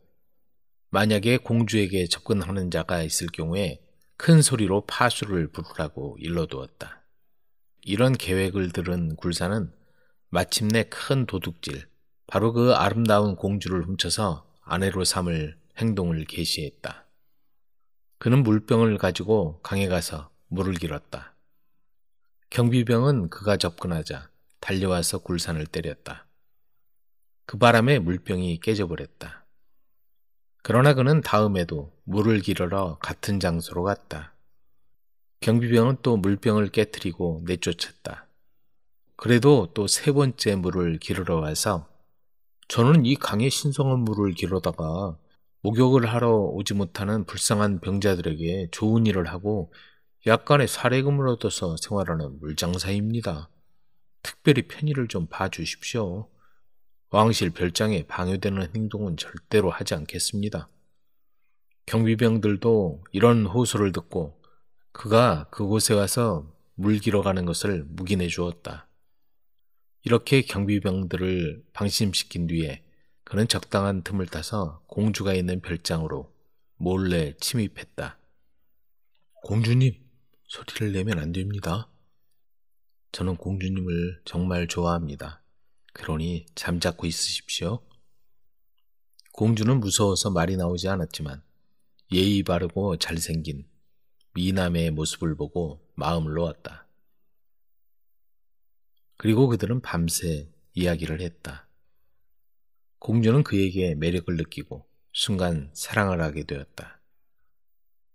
만약에 공주에게 접근하는 자가 있을 경우에 큰 소리로 파수를 부르라고 일러두었다. 이런 계획을 들은 굴사는 마침내 큰 도둑질, 바로 그 아름다운 공주를 훔쳐서 아내로 삼을 행동을 개시했다. 그는 물병을 가지고 강에 가서 물을 길었다. 경비병은 그가 접근하자 달려와서 굴산을 때렸다. 그 바람에 물병이 깨져버렸다. 그러나 그는 다음에도 물을 기르러 같은 장소로 갔다. 경비병은 또 물병을 깨뜨리고 내쫓았다. 그래도 또 세 번째 물을 기르러 와서 저는 이 강의 신성한 물을 기르다가 목욕을 하러 오지 못하는 불쌍한 병자들에게 좋은 일을 하고 약간의 사례금을 얻어서 생활하는 물장사입니다. 특별히 편의를 좀 봐주십시오. 왕실 별장에 방해되는 행동은 절대로 하지 않겠습니다. 경비병들도 이런 호소를 듣고 그가 그곳에 와서물기러 가는 것을 묵인해 주었다. 이렇게 경비병들을 방심시킨 뒤에 그는 적당한 틈을 타서 공주가 있는 별장으로 몰래 침입했다. 공주님, 소리를 내면 안 됩니다. 저는 공주님을 정말 좋아합니다. 그러니 잠자고 있으십시오. 공주는 무서워서 말이 나오지 않았지만 예의 바르고 잘생긴 미남의 모습을 보고 마음을 놓았다. 그리고 그들은 밤새 이야기를 했다. 공주는 그에게 매력을 느끼고 순간 사랑을 하게 되었다.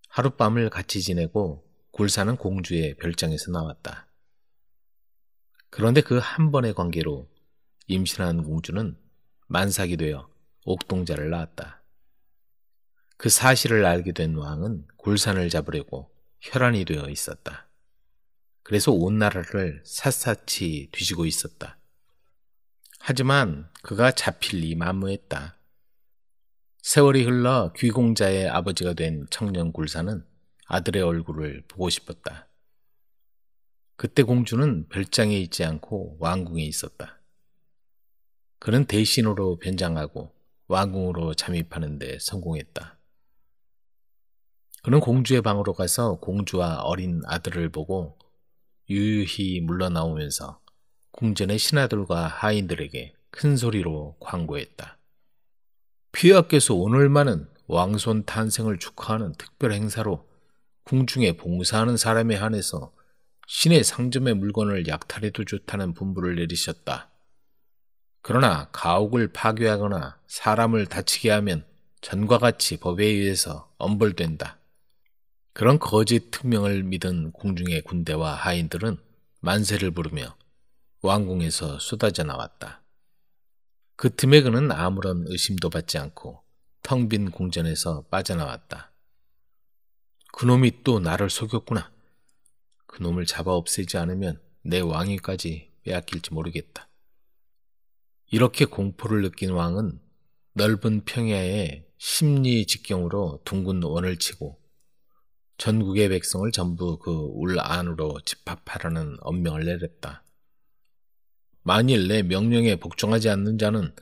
하룻밤을 같이 지내고 굴사는 공주의 별장에서 나왔다. 그런데 그 한 번의 관계로 임신한 공주는 만삭이 되어 옥동자를 낳았다. 그 사실을 알게 된 왕은 굴산을 잡으려고 혈안이 되어 있었다. 그래서 온 나라를 샅샅이 뒤지고 있었다. 하지만 그가 잡힐 리 만무했다. 세월이 흘러 귀공자의 아버지가 된 청년 굴사는 아들의 얼굴을 보고 싶었다. 그때 공주는 별장에 있지 않고 왕궁에 있었다. 그는 대신으로 변장하고 왕궁으로 잠입하는데 성공했다. 그는 공주의 방으로 가서 공주와 어린 아들을 보고 유유히 물러나오면서 궁전의 신하들과 하인들에게 큰 소리로 광고했다. 피아께서 오늘만은 왕손 탄생을 축하하는 특별 행사로 궁중에 봉사하는 사람에 한해서 신의 상점의 물건을 약탈해도 좋다는 분부를 내리셨다. 그러나 가옥을 파괴하거나 사람을 다치게 하면 전과 같이 법에 의해서 엄벌된다. 그런 거짓 특명을 믿은 궁중의 군대와 하인들은 만세를 부르며 왕궁에서 쏟아져 나왔다. 그 틈에 그는 아무런 의심도 받지 않고 텅 빈 궁전에서 빠져나왔다. 그놈이 또 나를 속였구나. 그놈을 잡아 없애지 않으면 내 왕위까지 빼앗길지 모르겠다. 이렇게 공포를 느낀 왕은 넓은 평야에 심리 직경으로 둥근 원을 치고 전국의 백성을 전부 그 울 안으로 집합하라는 엄명을 내렸다. 만일 내 명령에 복종하지 않는 자는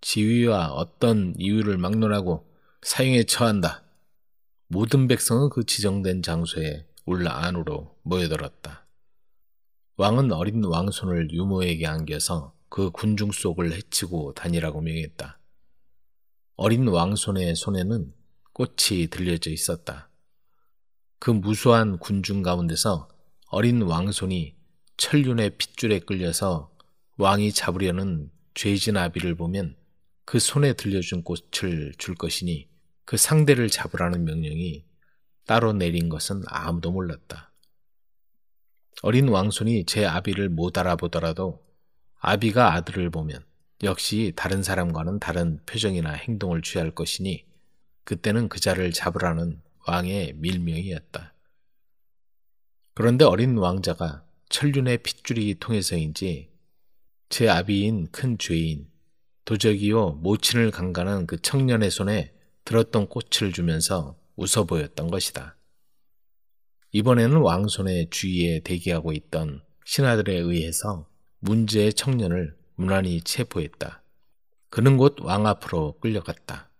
지위와 어떤 이유를 막론하고 사형에 처한다. 모든 백성은 그 지정된 장소에 울라 안으로 모여들었다. 왕은 어린 왕손을 유모에게 안겨서 그 군중 속을 헤치고 다니라고 명했다. 어린 왕손의 손에는 꽃이 들려져 있었다. 그 무수한 군중 가운데서 어린 왕손이 천륜의 핏줄에 끌려서 왕이 잡으려는 죄진 아비를 보면 그 손에 들려준 꽃을 줄 것이니 그 상대를 잡으라는 명령이 따로 내린 것은 아무도 몰랐다. 어린 왕손이 제 아비를 못 알아보더라도 아비가 아들을 보면 역시 다른 사람과는 다른 표정이나 행동을 취할 것이니 그때는 그자를 잡으라는 왕의 밀명이었다. 그런데 어린 왕자가 천륜의 핏줄이 통해서인지 제 아비인 큰 죄인 도적이요 모친을 강간한 그 청년의 손에 들었던 꽃을 주면서 웃어 보였던 것이다. 이번에는 왕손의 주위에 대기하고 있던 신하들에 의해서 문제의 청년을 무난히 체포했다. 그는 곧 왕 앞으로 끌려갔다.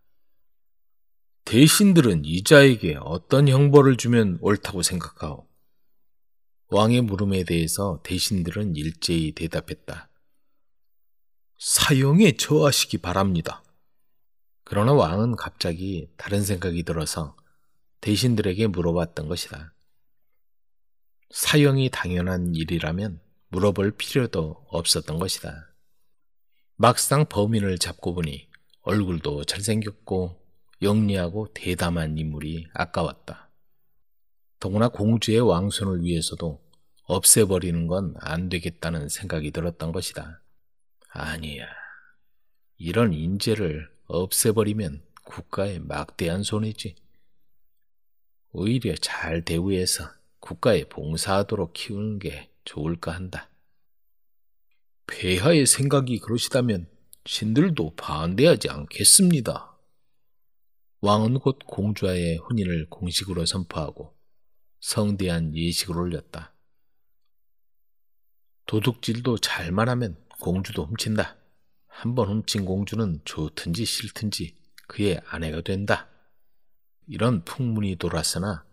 대신들은 이자에게 어떤 형벌을 주면 옳다고 생각하오? 왕의 물음에 대해서 대신들은 일제히 대답했다. 사형에 처하시기 바랍니다. 그러나 왕은 갑자기 다른 생각이 들어서 대신들에게 물어봤던 것이다. 사형이 당연한 일이라면 물어볼 필요도 없었던 것이다. 막상 범인을 잡고 보니 얼굴도 잘생겼고 영리하고 대담한 인물이 아까웠다. 더구나 공주의 왕손을 위해서도 없애버리는 건 안 되겠다는 생각이 들었던 것이다. 아니야. 이런 인재를 없애버리면 국가에 막대한 손해지. 오히려 잘 대우해서 국가에 봉사하도록 키우는 게 좋을까 한다. 폐하의 생각이 그러시다면 신들도 반대하지 않겠습니다. 왕은 곧 공주와의 혼인을 공식으로 선포하고 성대한 예식을 올렸다. 도둑질도 잘 말하면 공주도 훔친다. 한번 훔친 공주는 좋든지 싫든지 그의 아내가 된다. 이런 풍문이 돌았으나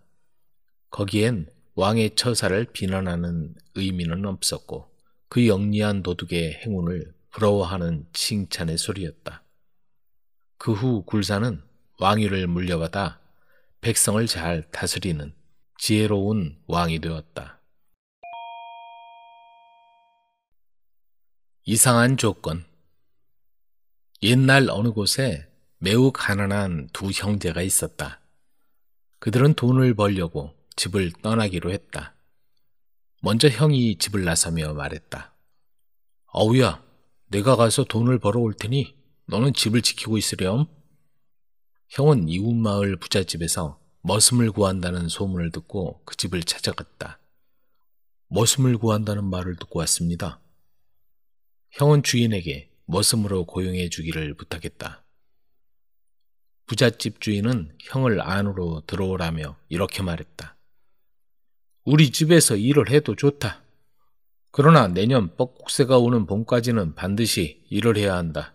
거기엔 왕의 처사를 비난하는 의미는 없었고 그 영리한 도둑의 행운을 부러워하는 칭찬의 소리였다. 그 후 굴사는 왕위를 물려받아 백성을 잘 다스리는 지혜로운 왕이 되었다. 이상한 조건 옛날 어느 곳에 매우 가난한 두 형제가 있었다. 그들은 돈을 벌려고 집을 떠나기로 했다. 먼저 형이 집을 나서며 말했다. 어우야, 내가 가서 돈을 벌어올 테니 너는 집을 지키고 있으렴. 형은 이웃마을 부잣집에서 머슴을 구한다는 소문을 듣고 그 집을 찾아갔다. 머슴을 구한다는 말을 듣고 왔습니다. 형은 주인에게 머슴으로 고용해 주기를 부탁했다. 부잣집 주인은 형을 안으로 들어오라며 이렇게 말했다. 우리 집에서 일을 해도 좋다. 그러나 내년 뻑국세가 오는 봄까지는 반드시 일을 해야 한다.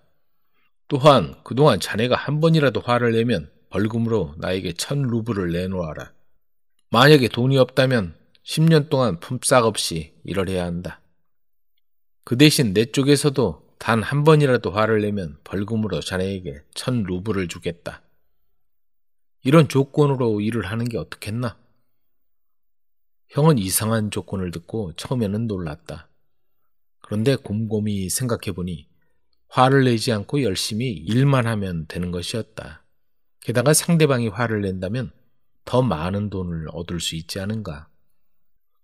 또한 그동안 자네가 한 번이라도 화를 내면 벌금으로 나에게 천 루블을 내놓아라. 만약에 돈이 없다면 10년 동안 품삯 없이 일을 해야 한다. 그 대신 내 쪽에서도 단 한 번이라도 화를 내면 벌금으로 자네에게 천 루블을 주겠다. 이런 조건으로 일을 하는 게 어떻겠나? 형은 이상한 조건을 듣고 처음에는 놀랐다. 그런데 곰곰이 생각해보니 화를 내지 않고 열심히 일만 하면 되는 것이었다. 게다가 상대방이 화를 낸다면 더 많은 돈을 얻을 수 있지 않은가.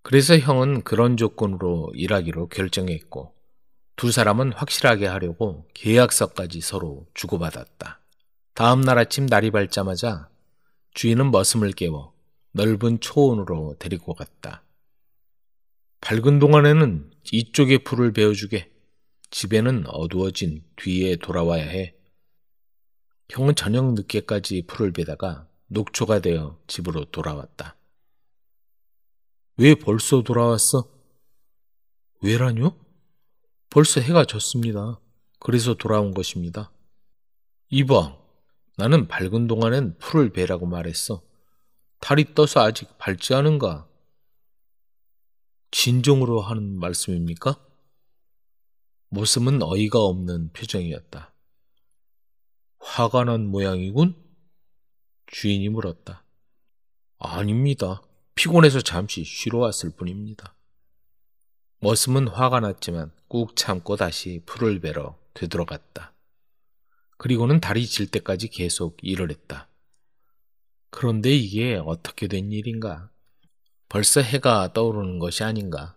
그래서 형은 그런 조건으로 일하기로 결정했고 두 사람은 확실하게 하려고 계약서까지 서로 주고받았다. 다음 날 아침 날이 밝자마자 주인은 머슴을 깨워 넓은 초원으로 데리고 갔다. 밝은 동안에는 이쪽에 풀을 베어주게 집에는 어두워진 뒤에 돌아와야 해. 형은 저녁 늦게까지 풀을 베다가 녹초가 되어 집으로 돌아왔다. 왜 벌써 돌아왔어? 왜라뇨? 벌써 해가 졌습니다. 그래서 돌아온 것입니다. 이봐, 나는 밝은 동안엔 풀을 베라고 말했어. 달이 떠서 아직 밝지 않은가? 진정으로 하는 말씀입니까? 모습은 어이가 없는 표정이었다. 화가 난 모양이군? 주인이 물었다. 아닙니다. 피곤해서 잠시 쉬러 왔을 뿐입니다. 머슴은 화가 났지만 꾹 참고 다시 풀을 베러 되돌아갔다. 그리고는 달이 질 때까지 계속 일을 했다. 그런데 이게 어떻게 된 일인가? 벌써 해가 떠오르는 것이 아닌가?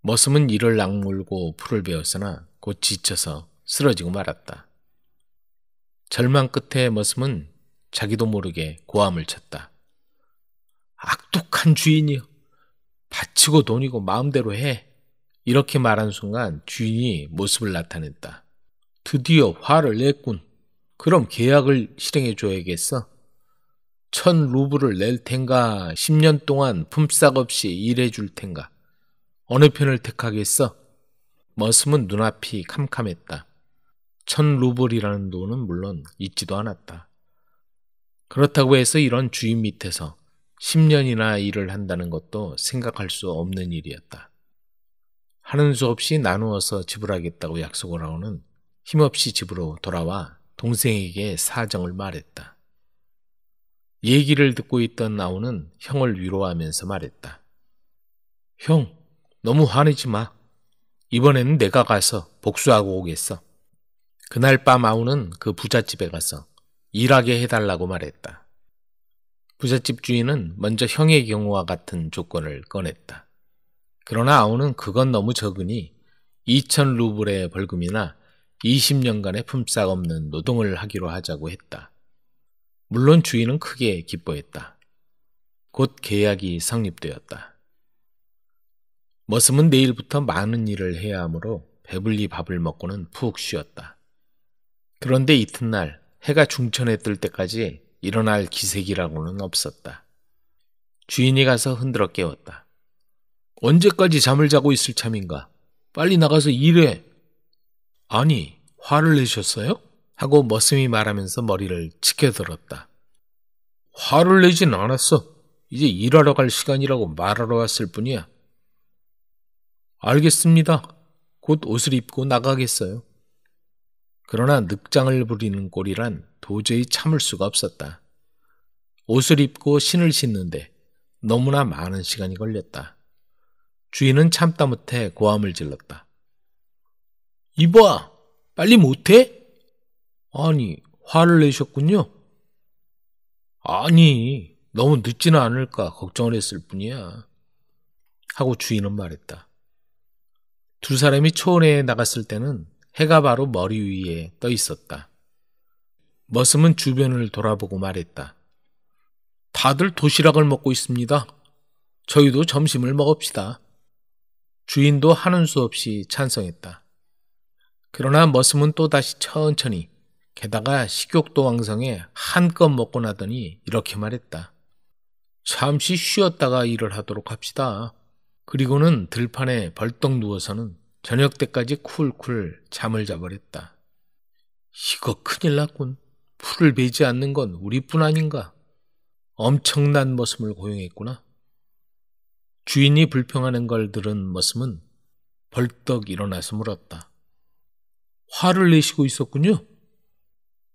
머슴은 이를 악물고 풀을 베었으나 곧 지쳐서 쓰러지고 말았다. 절망 끝에 머슴은 자기도 모르게 고함을 쳤다. 악독한 주인이여! 바치고 돈이고 마음대로 해! 이렇게 말한 순간 주인이 모습을 나타냈다. 드디어 화를 냈군. 그럼 계약을 실행해 줘야겠어. 천 루블을 낼 텐가, 10년 동안 품삯없이 일해 줄 텐가. 어느 편을 택하겠어? 머슴은 눈앞이 캄캄했다. 천 루블이라는 돈은 물론 있지도 않았다. 그렇다고 해서 이런 주인 밑에서 10년이나 일을 한다는 것도 생각할 수 없는 일이었다. 하는 수 없이 나누어서 지불하겠다고 약속을 하고는 힘없이 집으로 돌아와 동생에게 사정을 말했다. 얘기를 듣고 있던 아우는 형을 위로하면서 말했다. 형, 너무 화내지 마. 이번에는 내가 가서 복수하고 오겠어. 그날 밤 아우는 그 부잣집에 가서 일하게 해달라고 말했다. 부잣집 주인은 먼저 형의 경우와 같은 조건을 꺼냈다. 그러나 아우는 그건 너무 적으니 2 0 0 0 루블의 벌금이나 20년간의 품삯 없는 노동을 하기로 하자고 했다. 물론 주인은 크게 기뻐했다. 곧 계약이 성립되었다. 머슴은 내일부터 많은 일을 해야 하므로 배불리 밥을 먹고는 푹 쉬었다. 그런데 이튿날 해가 중천에 뜰 때까지 일어날 기색이라고는 없었다. 주인이 가서 흔들어 깨웠다. 언제까지 잠을 자고 있을 참인가? 빨리 나가서 일해! 아니, 화를 내셨어요? 하고 머슴이 말하면서 머리를 치켜들었다. 화를 내진 않았어. 이제 일하러 갈 시간이라고 말하러 왔을 뿐이야. 알겠습니다. 곧 옷을 입고 나가겠어요. 그러나 늑장을 부리는 꼴이란 도저히 참을 수가 없었다. 옷을 입고 신을 신는데 너무나 많은 시간이 걸렸다. 주인은 참다 못해 고함을 질렀다. 이봐, 빨리 못해? 아니, 화를 내셨군요. 아니, 너무 늦지는 않을까 걱정을 했을 뿐이야. 하고 주인은 말했다. 두 사람이 초원에 나갔을 때는 해가 바로 머리 위에 떠 있었다. 머슴은 주변을 돌아보고 말했다. 다들 도시락을 먹고 있습니다. 저희도 점심을 먹읍시다. 주인도 하는 수 없이 찬성했다. 그러나 머슴은 또다시 천천히 게다가 식욕도 왕성해 한껏 먹고 나더니 이렇게 말했다. 잠시 쉬었다가 일을 하도록 합시다. 그리고는 들판에 벌떡 누워서는 저녁 때까지 쿨쿨 잠을 자버렸다. 이거 큰일 났군. 풀을 베지 않는 건 우리뿐 아닌가. 엄청난 머슴을 고용했구나. 주인이 불평하는 걸 들은 머슴은 벌떡 일어나서 물었다. 화를 내시고 있었군요.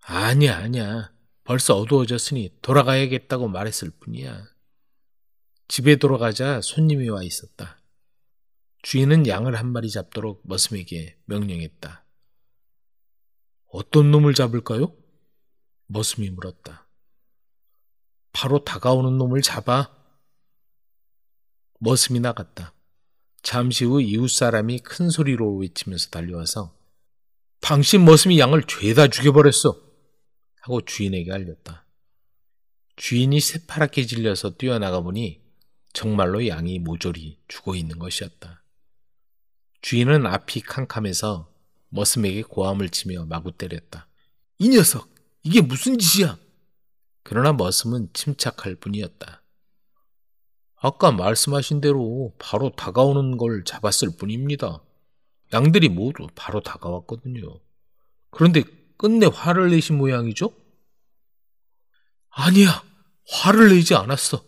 아니야, 아니야. 벌써 어두워졌으니 돌아가야겠다고 말했을 뿐이야. 집에 돌아가자 손님이 와 있었다. 주인은 양을 한 마리 잡도록 머슴에게 명령했다. 어떤 놈을 잡을까요? 머슴이 물었다. 바로 다가오는 놈을 잡아. 머슴이 나갔다. 잠시 후 이웃 사람이 큰 소리로 외치면서 달려와서 당신 머슴이 양을 죄다 죽여버렸어. 하고 주인에게 알렸다. 주인이 새파랗게 질려서 뛰어나가 보니 정말로 양이 모조리 죽어 있는 것이었다. 주인은 앞이 캄캄해서 머슴에게 고함을 치며 마구 때렸다. 이 녀석! 이게 무슨 짓이야! 그러나 머슴은 침착할 뿐이었다. 아까 말씀하신 대로 바로 다가오는 걸 잡았을 뿐입니다. 양들이 모두 바로 다가왔거든요. 그런데 끝내 화를 내신 모양이죠? 아니야, 화를 내지 않았어.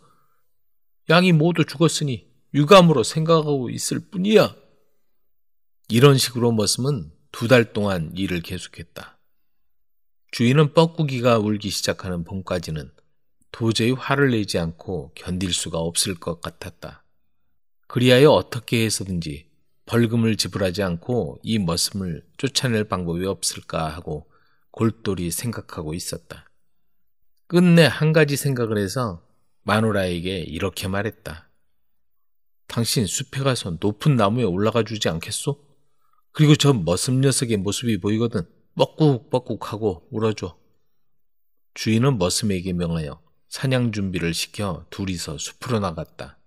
양이 모두 죽었으니 유감으로 생각하고 있을 뿐이야. 이런 식으로 머슴은 두 달 동안 일을 계속했다. 주인은 뻐꾸기가 울기 시작하는 봄까지는 도저히 화를 내지 않고 견딜 수가 없을 것 같았다. 그리하여 어떻게 해서든지 벌금을 지불하지 않고 이 머슴을 쫓아낼 방법이 없을까 하고 골똘히 생각하고 있었다. 끝내 한 가지 생각을 해서 마누라에게 이렇게 말했다. 당신 숲에 가서 높은 나무에 올라가 주지 않겠소? 그리고 저 머슴 녀석의 모습이 보이거든. 뻐꾹뻐꾹하고 울어줘. 주인은 머슴에게 명하여 사냥 준비를 시켜 둘이서 숲으로 나갔다.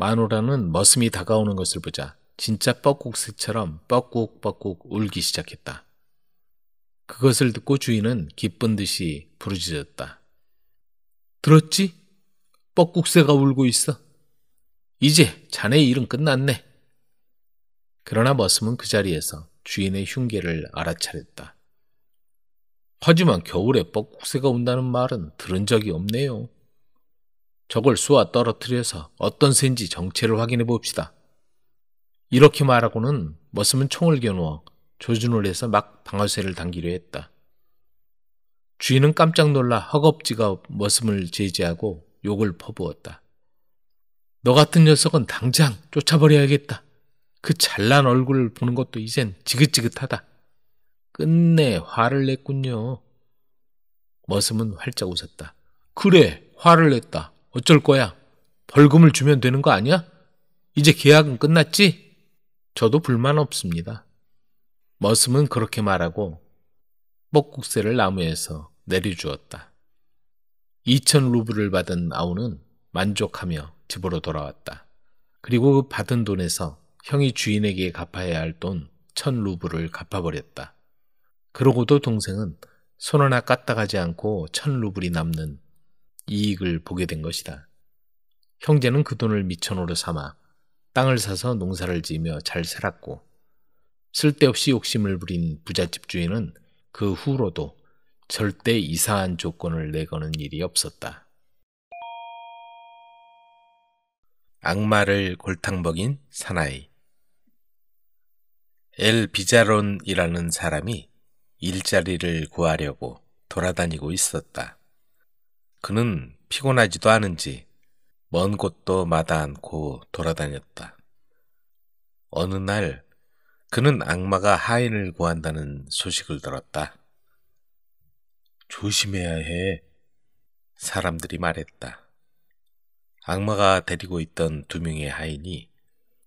마누라는 머슴이 다가오는 것을 보자 진짜 뻐꾹새처럼 뻐꾹뻐꾹 울기 시작했다. 그것을 듣고 주인은 기쁜 듯이 부르짖었다. 들었지? 뻐꾹새가 울고 있어. 이제 자네 일은 끝났네. 그러나 머슴은 그 자리에서 주인의 흉계를 알아차렸다. 하지만 겨울에 뻐꾹새가 온다는 말은 들은 적이 없네요. 저걸 쏘아 떨어뜨려서 어떤 새인지 정체를 확인해 봅시다. 이렇게 말하고는 머슴은 총을 겨누어 조준을 해서 막 방아쇠를 당기려 했다. 주인은 깜짝 놀라 허겁지겁 머슴을 제지하고 욕을 퍼부었다. 너 같은 녀석은 당장 쫓아버려야겠다. 그 잘난 얼굴을 보는 것도 이젠 지긋지긋하다. 끝내 화를 냈군요. 머슴은 활짝 웃었다. 그래, 화를 냈다. 어쩔 거야? 벌금을 주면 되는 거 아니야? 이제 계약은 끝났지? 저도 불만 없습니다. 머슴은 그렇게 말하고 뻑국새를 나무에서 내려주었다. 2천 루블을 받은 아우는 만족하며 집으로 돌아왔다. 그리고 그 받은 돈에서 형이 주인에게 갚아야 할 돈 천 루블을 갚아버렸다. 그러고도 동생은 손 하나 까딱하지 않고 천 루블이 남는 이익을 보게 된 것이다. 형제는 그 돈을 미천으로 삼아 땅을 사서 농사를 지으며 잘 살았고 쓸데없이 욕심을 부린 부잣집 주인은 그 후로도 절대 이상한 조건을 내거는 일이 없었다. 악마를 골탕 먹인 사나이 엘 비자론이라는 사람이 일자리를 구하려고 돌아다니고 있었다. 그는 피곤하지도 않은지 먼 곳도 마다 않고 돌아다녔다. 어느 날 그는 악마가 하인을 구한다는 소식을 들었다. 조심해야 해. 사람들이 말했다. 악마가 데리고 있던 두 명의 하인이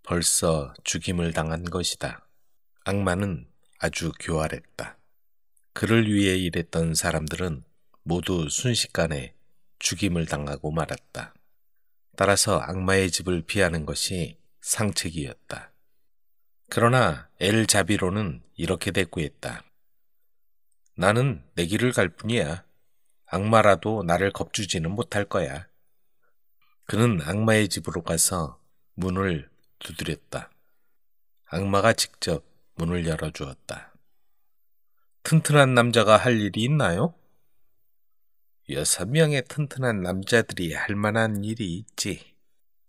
벌써 죽임을 당한 것이다. 악마는 아주 교활했다. 그를 위해 일했던 사람들은 모두 순식간에 죽임을 당하고 말았다. 따라서 악마의 집을 피하는 것이 상책이었다. 그러나 엘 자비로는 이렇게 대꾸했다. 나는 내 길을 갈 뿐이야. 악마라도 나를 겁주지는 못할 거야. 그는 악마의 집으로 가서 문을 두드렸다. 악마가 직접 문을 열어주었다. 튼튼한 남자가 할 일이 있나요? 여섯 명의 튼튼한 남자들이 할 만한 일이 있지.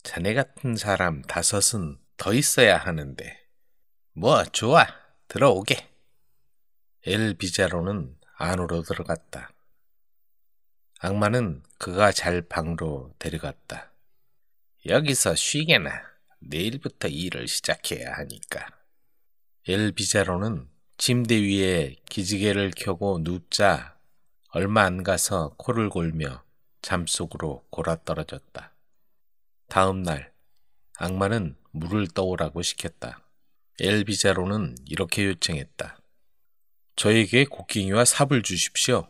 자네 같은 사람 다섯은 더 있어야 하는데. 뭐, 좋아. 들어오게. 엘비자로는 안으로 들어갔다. 악마는 그가 잘 방으로 데려갔다. 여기서 쉬게나. 내일부터 일을 시작해야 하니까. 엘비자로는 침대 위에 기지개를 켜고 눕자 얼마 안 가서 코를 골며 잠속으로 골아떨어졌다. 다음 날 악마는 물을 떠오라고 시켰다. 엘비자로는 이렇게 요청했다. 저에게 곡괭이와 삽을 주십시오.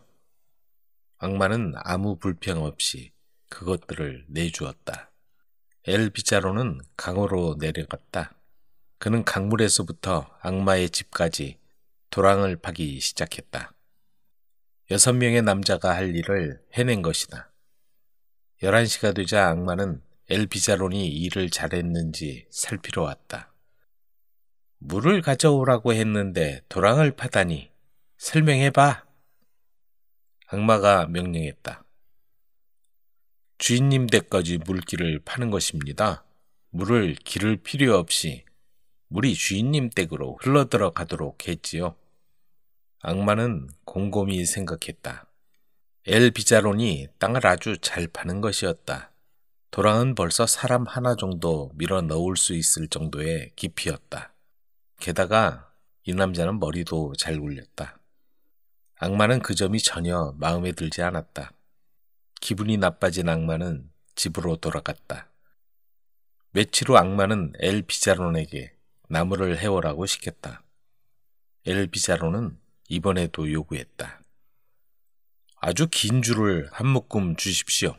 악마는 아무 불평 없이 그것들을 내주었다. 엘비자로는 강으로 내려갔다. 그는 강물에서부터 악마의 집까지 도랑을 파기 시작했다. 여섯 명의 남자가 할 일을 해낸 것이다. 11시가 되자 악마는 엘비자론이 일을 잘했는지 살피러 왔다. 물을 가져오라고 했는데 도랑을 파다니 설명해봐. 악마가 명령했다. 주인님 댁까지 물길을 파는 것입니다. 물을 기를 필요 없이 물이 주인님 댁으로 흘러들어가도록 했지요. 악마는 곰곰이 생각했다. 엘 비자론이 땅을 아주 잘 파는 것이었다. 도랑은 벌써 사람 하나 정도 밀어 넣을 수 있을 정도의 깊이였다. 게다가 이 남자는 머리도 잘 굴렸다. 악마는 그 점이 전혀 마음에 들지 않았다. 기분이 나빠진 악마는 집으로 돌아갔다. 며칠 후 악마는 엘 비자론에게 나무를 해오라고 시켰다. 엘 비자론은 이번에도 요구했다. 아주 긴 줄을 한 묶음 주십시오.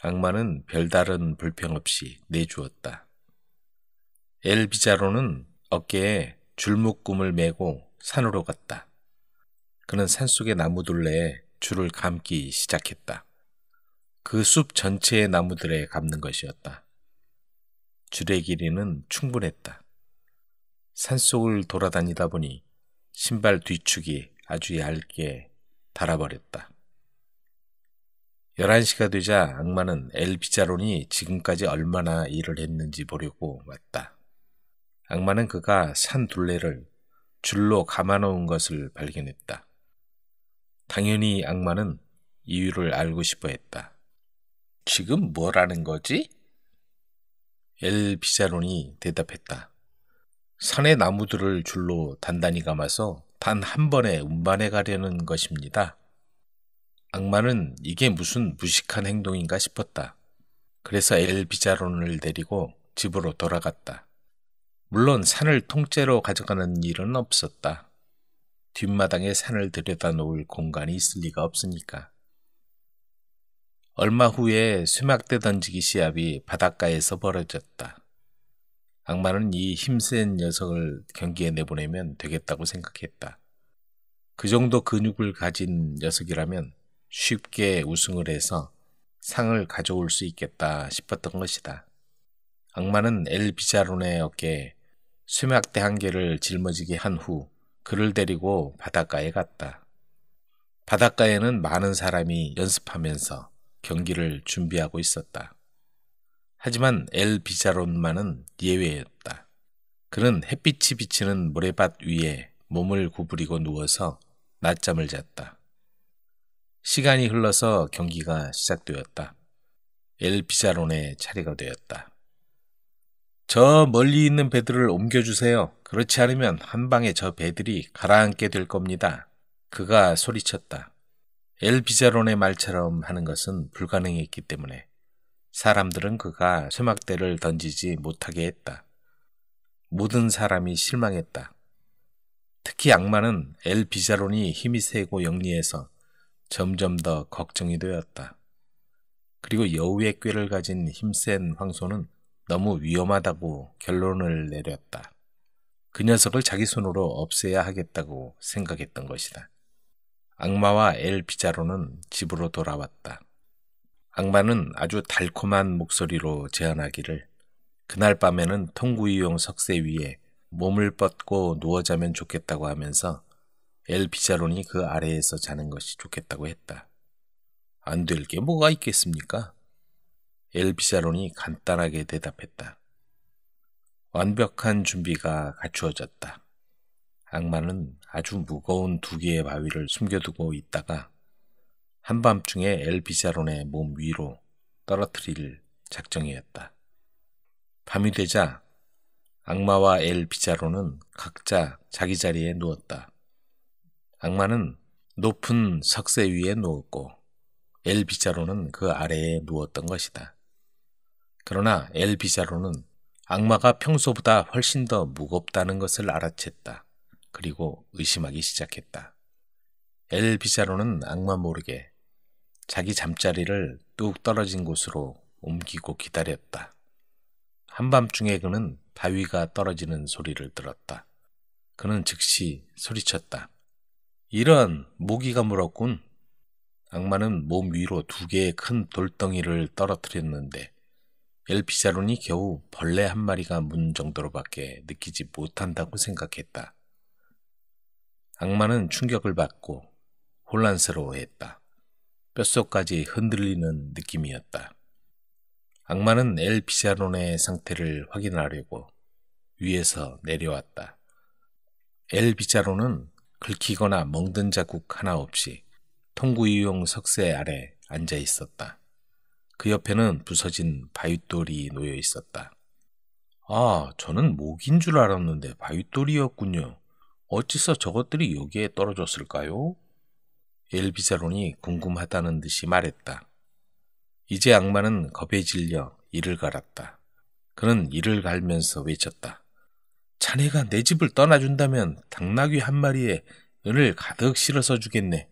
악마는 별다른 불평 없이 내주었다. 엘비자로는 어깨에 줄묶음을 메고 산으로 갔다. 그는 산속의 나무둘레에 줄을 감기 시작했다. 그 숲 전체의 나무들에 감는 것이었다. 줄의 길이는 충분했다. 산속을 돌아다니다 보니 신발 뒤축이 아주 얇게 달아버렸다. 11시가 되자 악마는 엘비자론이 지금까지 얼마나 일을 했는지 보려고 왔다. 악마는 그가 산 둘레를 줄로 감아놓은 것을 발견했다. 당연히 악마는 이유를 알고 싶어 했다. 지금 뭐라는 거지? 엘비자론이 대답했다. 산의 나무들을 줄로 단단히 감아서 단 한 번에 운반해 가려는 것입니다. 악마는 이게 무슨 무식한 행동인가 싶었다. 그래서 엘비자론을 데리고 집으로 돌아갔다. 물론 산을 통째로 가져가는 일은 없었다. 뒷마당에 산을 들여다 놓을 공간이 있을 리가 없으니까. 얼마 후에 쇠막대 던지기 시합이 바닷가에서 벌어졌다. 악마는 이 힘센 녀석을 경기에 내보내면 되겠다고 생각했다. 그 정도 근육을 가진 녀석이라면 쉽게 우승을 해서 상을 가져올 수 있겠다 싶었던 것이다. 악마는 엘비자론의 어깨에 수막대 한 개를 짊어지게 한 후 그를 데리고 바닷가에 갔다. 바닷가에는 많은 사람이 연습하면서 경기를 준비하고 있었다. 하지만 엘 비자론만은 예외였다. 그는 햇빛이 비치는 모래밭 위에 몸을 구부리고 누워서 낮잠을 잤다. 시간이 흘러서 경기가 시작되었다. 엘 비자론의 차례가 되었다. 저 멀리 있는 배들을 옮겨주세요. 그렇지 않으면 한 방에 저 배들이 가라앉게 될 겁니다. 그가 소리쳤다. 엘 비자론의 말처럼 하는 것은 불가능했기 때문에 사람들은 그가 쇠막대를 던지지 못하게 했다. 모든 사람이 실망했다. 특히 악마는 엘 비자론이 힘이 세고 영리해서 점점 더 걱정이 되었다. 그리고 여우의 꾀를 가진 힘센 황소는 너무 위험하다고 결론을 내렸다. 그 녀석을 자기 손으로 없애야 하겠다고 생각했던 것이다. 악마와 엘 비자로는 집으로 돌아왔다. 악마는 아주 달콤한 목소리로 제안하기를 그날 밤에는 통구이용 석쇠 위에 몸을 뻗고 누워 자면 좋겠다고 하면서 엘피자론이 그 아래에서 자는 것이 좋겠다고 했다. 안 될 게 뭐가 있겠습니까? 엘피자론이 간단하게 대답했다. 완벽한 준비가 갖추어졌다. 악마는 아주 무거운 두 개의 바위를 숨겨두고 있다가 한밤중에 엘비자론의 몸 위로 떨어뜨릴 작정이었다. 밤이 되자 악마와 엘비자론은 각자 자기 자리에 누웠다. 악마는 높은 석쇠 위에 누웠고 엘비자론은 그 아래에 누웠던 것이다. 그러나 엘비자론은 악마가 평소보다 훨씬 더 무겁다는 것을 알아챘다. 그리고 의심하기 시작했다. 엘비자론은 악마 모르게 자기 잠자리를 뚝 떨어진 곳으로 옮기고 기다렸다. 한밤중에 그는 바위가 떨어지는 소리를 들었다. 그는 즉시 소리쳤다. 이런 모기가 물었군. 악마는 몸 위로 두 개의 큰 돌덩이를 떨어뜨렸는데 엘피자론이 겨우 벌레 한 마리가 문 정도로밖에 느끼지 못한다고 생각했다. 악마는 충격을 받고 혼란스러워했다. 뼛속까지 흔들리는 느낌이었다. 악마는 엘 비샤론의 상태를 확인하려고 위에서 내려왔다. 엘비자론은 긁히거나 멍든 자국 하나 없이 통구이용 석쇠 아래 앉아 있었다. 그 옆에는 부서진 바윗돌이 놓여 있었다. 아, 저는 목인 줄 알았는데 바윗돌이었군요. 어째서 저것들이 여기에 떨어졌을까요? 엘비자론이 궁금하다는 듯이 말했다. 이제 악마는 겁에 질려 이를 갈았다. 그는 이를 갈면서 외쳤다. 자네가 내 집을 떠나준다면 당나귀 한 마리에 은을 가득 실어서 주겠네.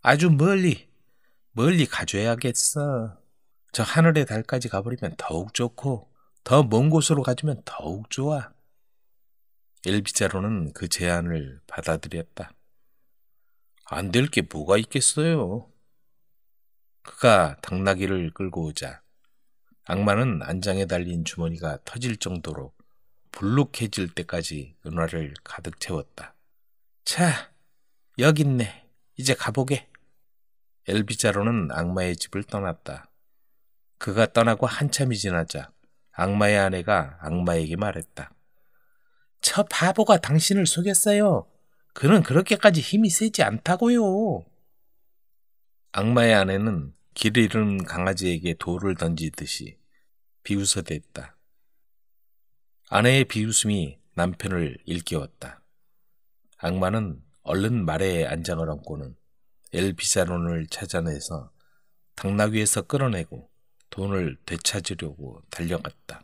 아주 멀리, 멀리 가줘야겠어. 저 하늘의 달까지 가버리면 더욱 좋고 더 먼 곳으로 가주면 더욱 좋아. 엘비자로는 그 제안을 받아들였다. 안될게 뭐가 있겠어요. 그가 당나귀를 끌고 오자 악마는 안장에 달린 주머니가 터질 정도로 불룩해질 때까지 은화를 가득 채웠다. 자, 여기 있네. 이제 가보게. 엘비자로는 악마의 집을 떠났다. 그가 떠나고 한참이 지나자 악마의 아내가 악마에게 말했다. 저 바보가 당신을 속였어요. 그는 그렇게까지 힘이 세지 않다고요. 악마의 아내는 길을 잃은 강아지에게 돌을 던지듯이 비웃어댔다. 아내의 비웃음이 남편을 일깨웠다. 악마는 얼른 말에 안장을 얹고는 엘비사론을 찾아내서 당나 귀에서 끌어내고 돈을 되찾으려고 달려갔다.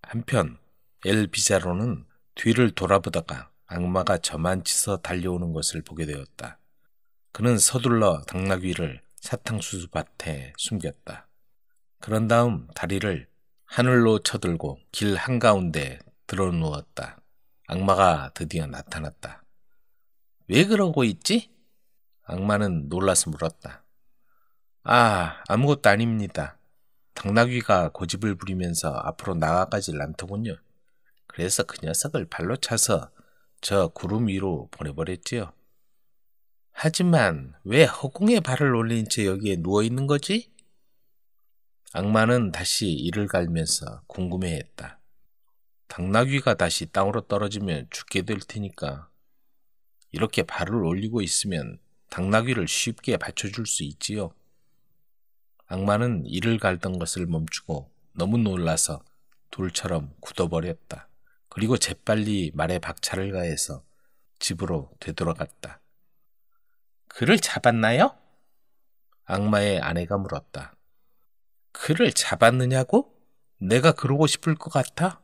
한편 엘비자론은 뒤를 돌아보다가 악마가 저만치서 달려오는 것을 보게 되었다. 그는 서둘러 당나귀를 사탕수수 밭에 숨겼다. 그런 다음 다리를 하늘로 쳐들고 길 한가운데 들어 누웠다. 악마가 드디어 나타났다. 왜 그러고 있지? 악마는 놀라서 물었다. 아, 아무것도 아닙니다. 당나귀가 고집을 부리면서 앞으로 나아가질 않더군요. 그래서 그 녀석을 발로 차서 저 구름 위로 보내버렸지요. 하지만 왜 허공에 발을 올린 채 여기에 누워 있는 거지? 악마는 다시 이를 갈면서 궁금해했다. 당나귀가 다시 땅으로 떨어지면 죽게 될 테니까 이렇게 발을 올리고 있으면 당나귀를 쉽게 받쳐줄 수 있지요. 악마는 이를 갈던 것을 멈추고 너무 놀라서 돌처럼 굳어버렸다. 그리고 재빨리 말에 박차를 가해서 집으로 되돌아갔다. 그를 잡았나요? 악마의 아내가 물었다. 그를 잡았느냐고? 내가 그러고 싶을 것 같아?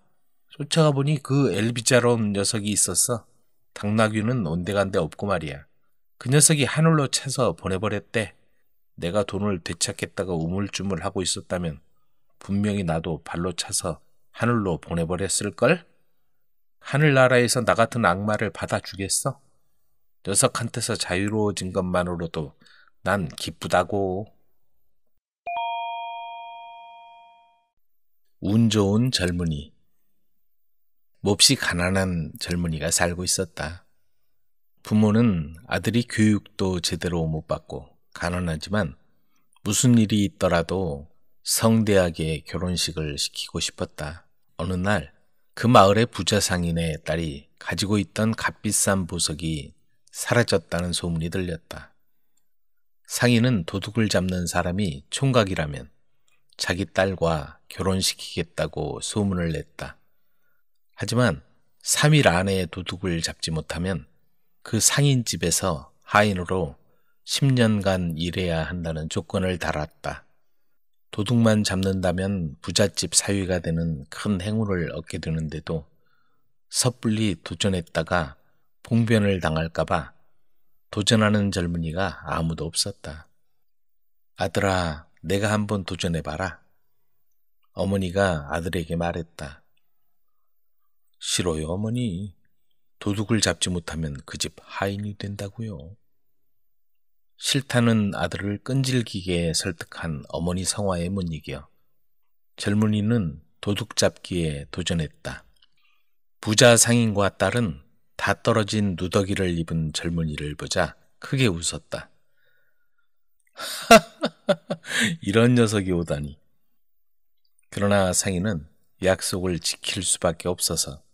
쫓아가 보니 그 엘비자로운 녀석이 있었어. 당나귀는 온데간데 없고 말이야. 그 녀석이 하늘로 차서 보내버렸대. 내가 돈을 되찾겠다고 우물쭈물 하고 있었다면 분명히 나도 발로 차서 하늘로 보내버렸을걸? 하늘나라에서 나 같은 악마를 받아주겠어? 녀석한테서 자유로워진 것만으로도 난 기쁘다고. 운 좋은 젊은이. 몹시 가난한 젊은이가 살고 있었다. 부모는 아들이 교육도 제대로 못 받고 가난하지만 무슨 일이 있더라도 성대하게 결혼식을 시키고 싶었다. 어느 날그 마을의 부자 상인의 딸이 가지고 있던 값비싼 보석이 사라졌다는 소문이 들렸다. 상인은 도둑을 잡는 사람이 총각이라면 자기 딸과 결혼시키겠다고 소문을 냈다. 하지만 3일 안에 도둑을 잡지 못하면 그 상인 집에서 하인으로 10년간 일해야 한다는 조건을 달았다. 도둑만 잡는다면 부잣집 사위가 되는 큰 행운을 얻게 되는데도 섣불리 도전했다가 봉변을 당할까봐 도전하는 젊은이가 아무도 없었다. 아들아, 내가 한번 도전해봐라. 어머니가 아들에게 말했다. 싫어요, 어머니. 도둑을 잡지 못하면 그 집 하인이 된다고요. 싫다는 아들을 끈질기게 설득한 어머니 성화의문 이겨 젊은이는 도둑 잡기에 도전했다. 부자 상인과 딸은 다 떨어진 누더기를 입은 젊은이를 보자 크게 웃었다. 이런 녀석이 오다니. 그러나 상인은 약속을 지킬 수밖에 없어서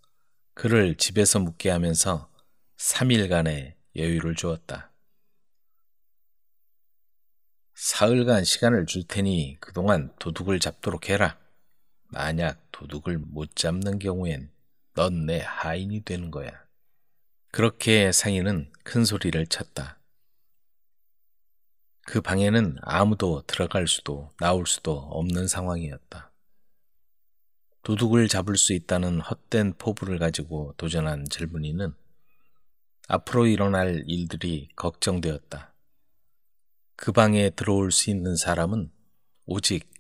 그를 집에서 묵게 하면서 3일간의 여유를 주었다. 사흘간 시간을 줄 테니 그동안 도둑을 잡도록 해라. 만약 도둑을 못 잡는 경우엔 넌 내 하인이 되는 거야. 그렇게 상인은 큰 소리를 쳤다. 그 방에는 아무도 들어갈 수도 나올 수도 없는 상황이었다. 도둑을 잡을 수 있다는 헛된 포부를 가지고 도전한 젊은이는 앞으로 일어날 일들이 걱정되었다. 그 방에 들어올 수 있는 사람은 오직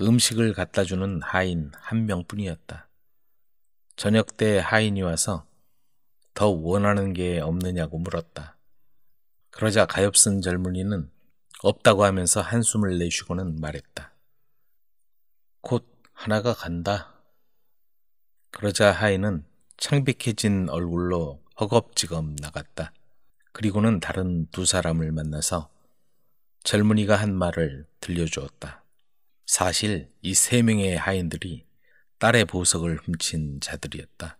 음식을 갖다 주는 하인 한 명뿐이었다. 저녁 때 하인이 와서 더 원하는 게 없느냐고 물었다. 그러자 가엾은 젊은이는 없다고 하면서 한숨을 내쉬고는 말했다. 곧 하나가 간다. 그러자 하인은 창백해진 얼굴로 허겁지겁 나갔다. 그리고는 다른 두 사람을 만나서 젊은이가 한 말을 들려주었다. 사실 이 세 명의 하인들이 딸의 보석을 훔친 자들이었다.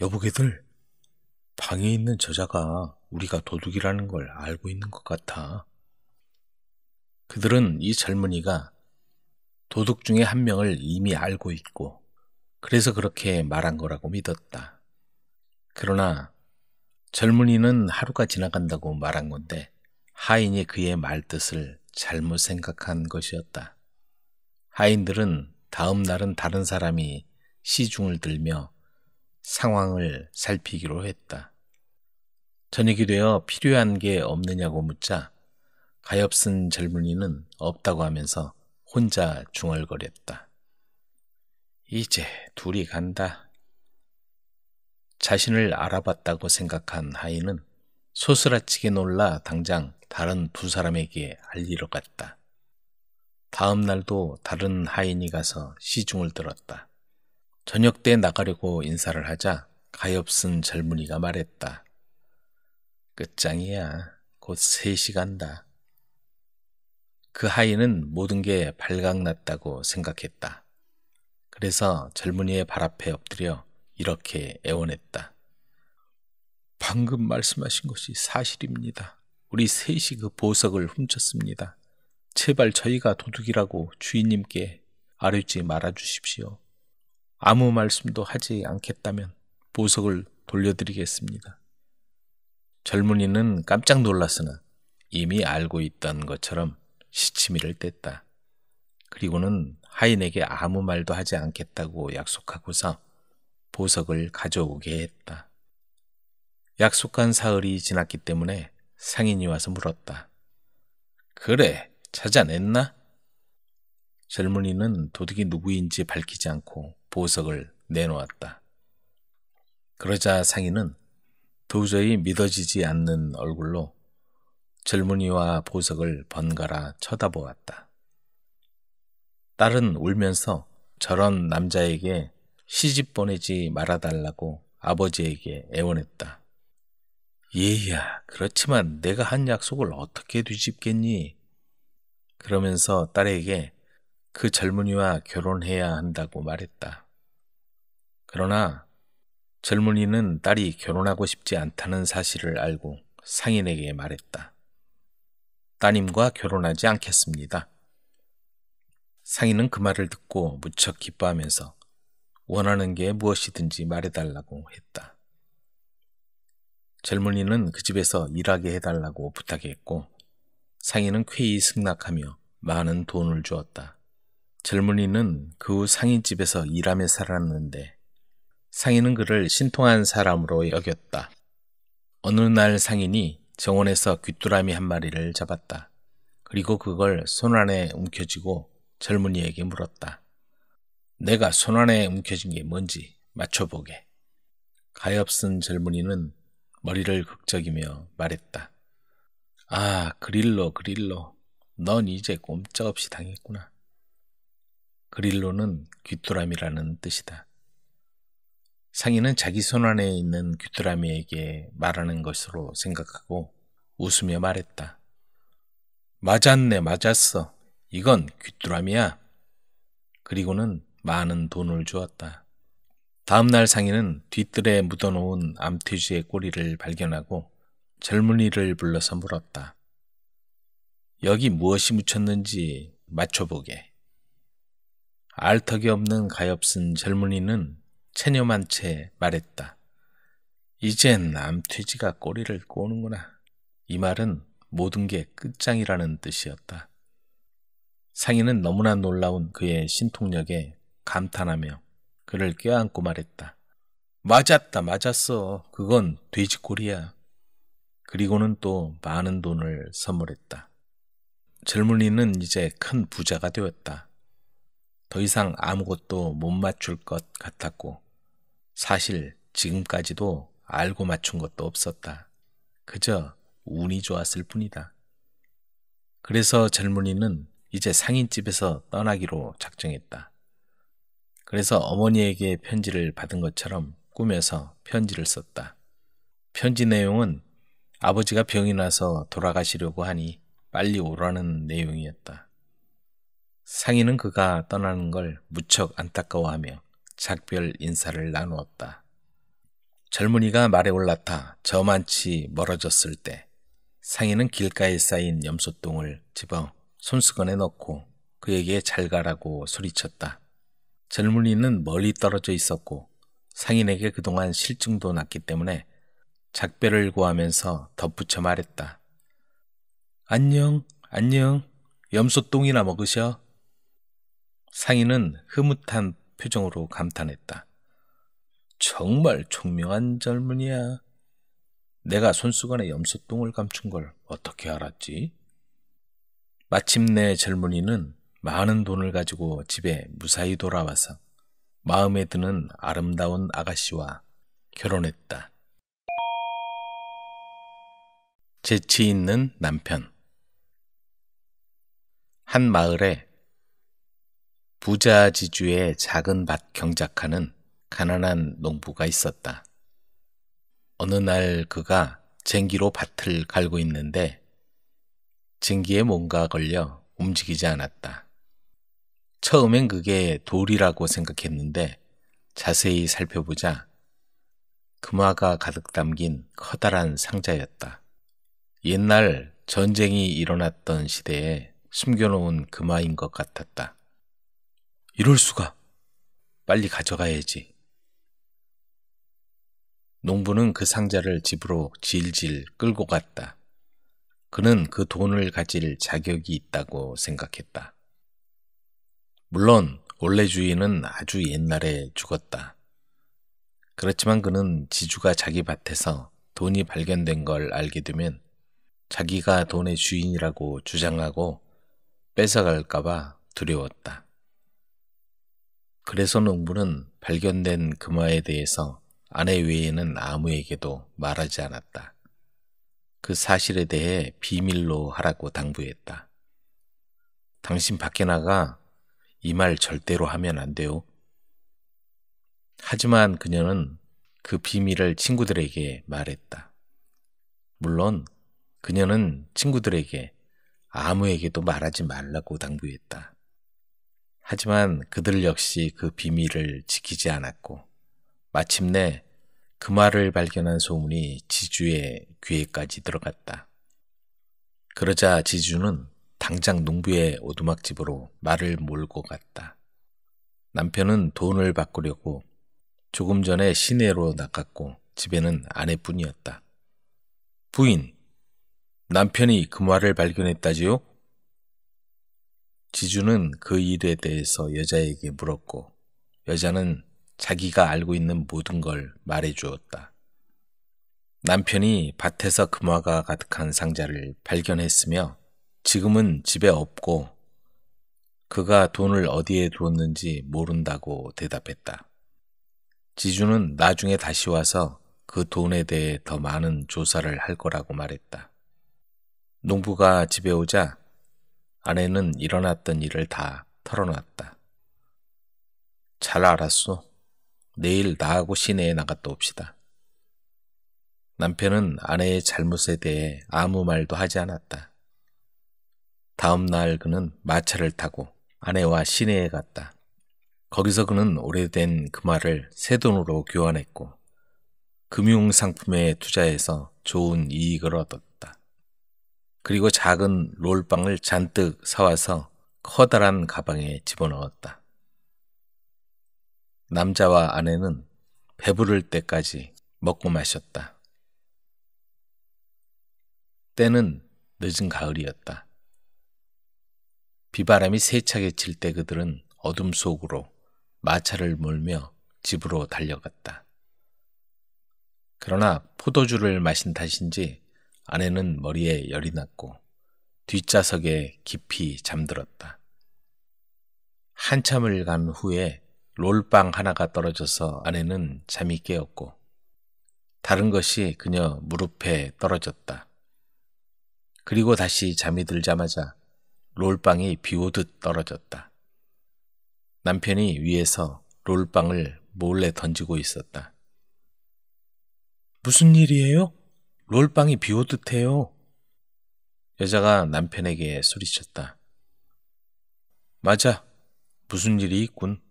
여보게들, 방에 있는 저자가 우리가 도둑이라는 걸 알고 있는 것 같아. 그들은 이 젊은이가 도둑 중에 한 명을 이미 알고 있고, 그래서 그렇게 말한 거라고 믿었다. 그러나 젊은이는 하루가 지나간다고 말한 건데, 하인이 그의 말뜻을 잘못 생각한 것이었다. 하인들은 다음 날은 다른 사람이 시중을 들며 상황을 살피기로 했다. 저녁이 되어 필요한 게 없느냐고 묻자 가엾은 젊은이는 없다고 하면서 혼자 중얼거렸다. 이제 둘이 간다. 자신을 알아봤다고 생각한 하인은 소스라치게 놀라 당장 다른 두 사람에게 알리러 갔다. 다음 날도 다른 하인이 가서 시중을 들었다. 저녁 때 나가려고 인사를 하자 가엾은 젊은이가 말했다. 끝장이야. 곧 3시 간다. 그 하인은 모든 게 발각났다고 생각했다. 그래서 젊은이의 발 앞에 엎드려 이렇게 애원했다. 방금 말씀하신 것이 사실입니다. 우리 셋이 그 보석을 훔쳤습니다. 제발 저희가 도둑이라고 주인님께 아뢰지 말아 주십시오. 아무 말씀도 하지 않겠다면 보석을 돌려드리겠습니다. 젊은이는 깜짝 놀랐으나 이미 알고 있던 것처럼 시치미를 뗐다. 그리고는 하인에게 아무 말도 하지 않겠다고 약속하고서 보석을 가져오게 했다. 약속한 사흘이 지났기 때문에 상인이 와서 물었다. 그래, 찾아냈나? 젊은이는 도둑이 누구인지 밝히지 않고 보석을 내놓았다. 그러자 상인은 도저히 믿어지지 않는 얼굴로 젊은이와 보석을 번갈아 쳐다보았다. 딸은 울면서 저런 남자에게 시집 보내지 말아달라고 아버지에게 애원했다. 예야, 그렇지만 내가 한 약속을 어떻게 뒤집겠니? 그러면서 딸에게 그 젊은이와 결혼해야 한다고 말했다. 그러나 젊은이는 딸이 결혼하고 싶지 않다는 사실을 알고 상인에게 말했다. 따님과 결혼하지 않겠습니다. 상인은 그 말을 듣고 무척 기뻐하면서 원하는 게 무엇이든지 말해달라고 했다. 젊은이는 그 집에서 일하게 해달라고 부탁했고 상인은 쾌히 승낙하며 많은 돈을 주었다. 젊은이는 그 상인 집에서 일하며 살았는데 상인은 그를 신통한 사람으로 여겼다. 어느 날 상인이 정원에서 귀뚜라미 한 마리를 잡았다. 그리고 그걸 손 안에 움켜쥐고 젊은이에게 물었다. 내가 손 안에 움켜쥔 게 뭔지 맞춰보게. 가엾은 젊은이는 머리를 극적이며 말했다. 아, 그릴로, 그릴로. 넌 이제 꼼짝없이 당했구나. 그릴로는 귀뚜라미라는 뜻이다. 상인은 자기 손안에 있는 귀뚜라미에게 말하는 것으로 생각하고 웃으며 말했다. 맞았네, 맞았어. 이건 귀뚜라미야. 그리고는 많은 돈을 주었다. 다음 날 상인은 뒤뜰에 묻어놓은 암퇴주의 꼬리를 발견하고 젊은이를 불러서 물었다. 여기 무엇이 묻혔는지 맞춰보게. 알턱이 없는 가엾은 젊은이는 체념한 채 말했다. 이젠 암퇴지가 꼬리를 꼬는구나. 이 말은 모든 게 끝장이라는 뜻이었다. 상인은 너무나 놀라운 그의 신통력에 감탄하며 그를 껴안고 말했다. 맞았다, 맞았어. 그건 돼지꼬리야. 그리고는 또 많은 돈을 선물했다. 젊은이는 이제 큰 부자가 되었다. 더 이상 아무것도 못 맞출 것 같았고, 사실 지금까지도 알고 맞춘 것도 없었다. 그저 운이 좋았을 뿐이다. 그래서 젊은이는 이제 상인집에서 떠나기로 작정했다. 그래서 어머니에게 편지를 받은 것처럼 꾸며서 편지를 썼다. 편지 내용은 아버지가 병이 나서 돌아가시려고 하니 빨리 오라는 내용이었다. 상인은 그가 떠나는 걸 무척 안타까워하며 작별 인사를 나누었다. 젊은이가 말에 올라타 저만치 멀어졌을 때 상인은 길가에 쌓인 염소똥을 집어 손수건에 넣고 그에게 잘 가라고 소리쳤다. 젊은이는 멀리 떨어져 있었고 상인에게 그동안 실증도 났기 때문에 작별을 구하면서 덧붙여 말했다. 안녕, 안녕, 염소똥이나 먹으셔. 상인은 흐뭇한 표정으로 감탄했다. 정말 총명한 젊은이야. 내가 손수건에 염소똥을 감춘 걸 어떻게 알았지? 마침내 젊은이는 많은 돈을 가지고 집에 무사히 돌아와서 마음에 드는 아름다운 아가씨와 결혼했다. 재치 있는 남편 한 마을에 부자 지주의 작은 밭 경작하는 가난한 농부가 있었다. 어느 날 그가 쟁기로 밭을 갈고 있는데 쟁기에 뭔가 걸려 움직이지 않았다. 처음엔 그게 돌이라고 생각했는데 자세히 살펴보자 금화가 가득 담긴 커다란 상자였다. 옛날 전쟁이 일어났던 시대에 숨겨놓은 금화인 것 같았다. 이럴 수가! 빨리 가져가야지. 농부는 그 상자를 집으로 질질 끌고 갔다. 그는 그 돈을 가질 자격이 있다고 생각했다. 물론 원래 주인은 아주 옛날에 죽었다. 그렇지만 그는 지주가 자기 밭에서 돈이 발견된 걸 알게 되면 자기가 돈의 주인이라고 주장하고 뺏어갈까봐 두려웠다. 그래서 농부는 발견된 금화에 대해서 아내 외에는 아무에게도 말하지 않았다. 그 사실에 대해 비밀로 하라고 당부했다. 당신 밖에 나가 이말 절대로 하면 안 돼요. 하지만 그녀는 그 비밀을 친구들에게 말했다. 물론 그녀는 친구들에게 아무에게도 말하지 말라고 당부했다. 하지만 그들 역시 그 비밀을 지키지 않았고 마침내 그 말을 발견한 소문이 지주의 귀에까지 들어갔다. 그러자 지주는 당장 농부의 오두막집으로 말을 몰고 갔다. 남편은 돈을 바꾸려고 조금 전에 시내로 나갔고 집에는 아내뿐이었다. 부인, 남편이 금화를 그 발견했다지요? 지주는 그 일에 대해서 여자에게 물었고 여자는 자기가 알고 있는 모든 걸 말해 주었다. 남편이 밭에서 금화가 가득한 상자를 발견했으며 지금은 집에 없고 그가 돈을 어디에 두었는지 모른다고 대답했다. 지주는 나중에 다시 와서 그 돈에 대해 더 많은 조사를 할 거라고 말했다. 농부가 집에 오자 아내는 일어났던 일을 다 털어놨다. 잘 알았소. 내일 나하고 시내에 나갔다 옵시다. 남편은 아내의 잘못에 대해 아무 말도 하지 않았다. 다음 날 그는 마차를 타고 아내와 시내에 갔다. 거기서 그는 오래된 그 말을 새 돈으로 교환했고 금융 상품에 투자해서 좋은 이익을 얻었다. 그리고 작은 롤빵을 잔뜩 사와서 커다란 가방에 집어넣었다. 남자와 아내는 배부를 때까지 먹고 마셨다. 때는 늦은 가을이었다. 비바람이 세차게 칠 때 그들은 어둠 속으로 마차를 몰며 집으로 달려갔다. 그러나 포도주를 마신 탓인지 아내는 머리에 열이 났고 뒷좌석에 깊이 잠들었다. 한참을 간 후에 롤빵 하나가 떨어져서 아내는 잠이 깨었고 다른 것이 그녀 무릎에 떨어졌다. 그리고 다시 잠이 들자마자 롤빵이 비오듯 떨어졌다. 남편이 위에서 롤빵을 몰래 던지고 있었다. 무슨 일이에요? 롤빵이 비오듯 해요. 여자가 남편에게 소리쳤다. 맞아. 무슨 일이 있군.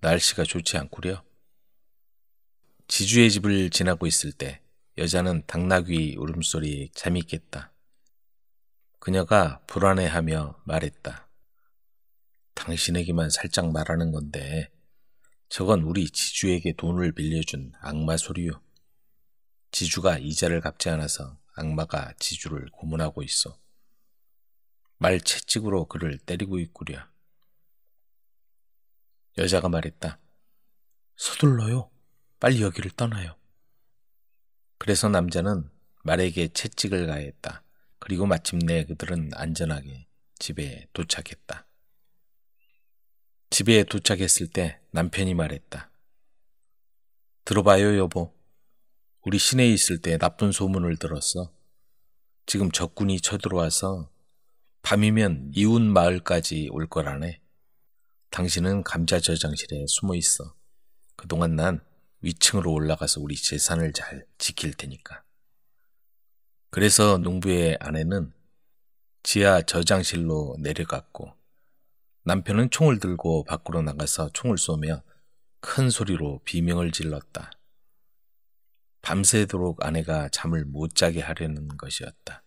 날씨가 좋지 않구려. 지주의 집을 지나고 있을 때 여자는 당나귀 울음소리에 잠이 깼다. 그녀가 불안해하며 말했다. 당신에게만 살짝 말하는 건데 저건 우리 지주에게 돈을 빌려준 악마 소리요. 지주가 이자를 갚지 않아서 악마가 지주를 고문하고 있어. 말 채찍으로 그를 때리고 있구려. 여자가 말했다. 서둘러요. 빨리 여기를 떠나요. 그래서 남자는 말에게 채찍을 가했다. 그리고 마침내 그들은 안전하게 집에 도착했다. 집에 도착했을 때 남편이 말했다. 들어봐요, 여보. 우리 시내에 있을 때 나쁜 소문을 들었어. 지금 적군이 쳐들어와서 밤이면 이웃 마을까지 올 거라네. 당신은 감자 저장실에 숨어 있어. 그동안 난 위층으로 올라가서 우리 재산을 잘 지킬 테니까. 그래서 농부의 아내는 지하 저장실로 내려갔고 남편은 총을 들고 밖으로 나가서 총을 쏘며 큰 소리로 비명을 질렀다. 밤새도록 아내가 잠을 못 자게 하려는 것이었다.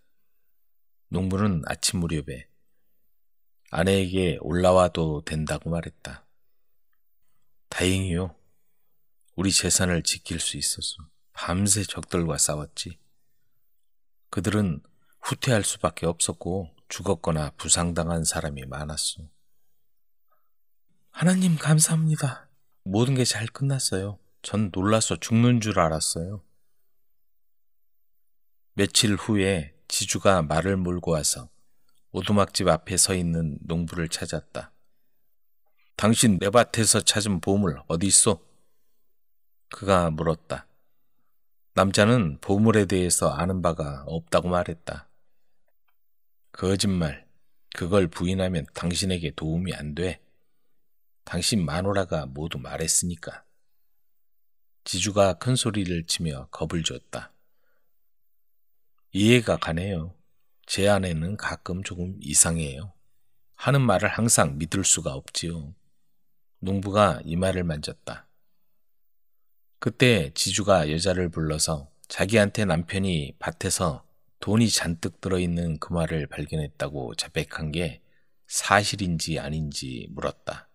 농부는 아침 무렵에 아내에게 올라와도 된다고 말했다. 다행이요. 우리 재산을 지킬 수 있어서 밤새 적들과 싸웠지. 그들은 후퇴할 수밖에 없었고 죽었거나 부상당한 사람이 많았소. 하나님 감사합니다. 모든 게 잘 끝났어요. 전 놀라서 죽는 줄 알았어요. 며칠 후에 지주가 말을 몰고 와서 오두막집 앞에 서 있는 농부를 찾았다. 당신 내 밭에서 찾은 보물 어디 있어? 그가 물었다. 남자는 보물에 대해서 아는 바가 없다고 말했다. 거짓말. 그걸 부인하면 당신에게 도움이 안 돼. 당신 마누라가 모두 말했으니까. 지주가 큰 소리를 치며 겁을 줬다. 이해가 가네요. 제 아내는 가끔 조금 이상해요. 하는 말을 항상 믿을 수가 없지요. 농부가 이마를 만졌다. 그때 지주가 여자를 불러서 자기한테 남편이 밭에서 돈이 잔뜩 들어있는 그 말을 발견했다고 자백한 게 사실인지 아닌지 물었다.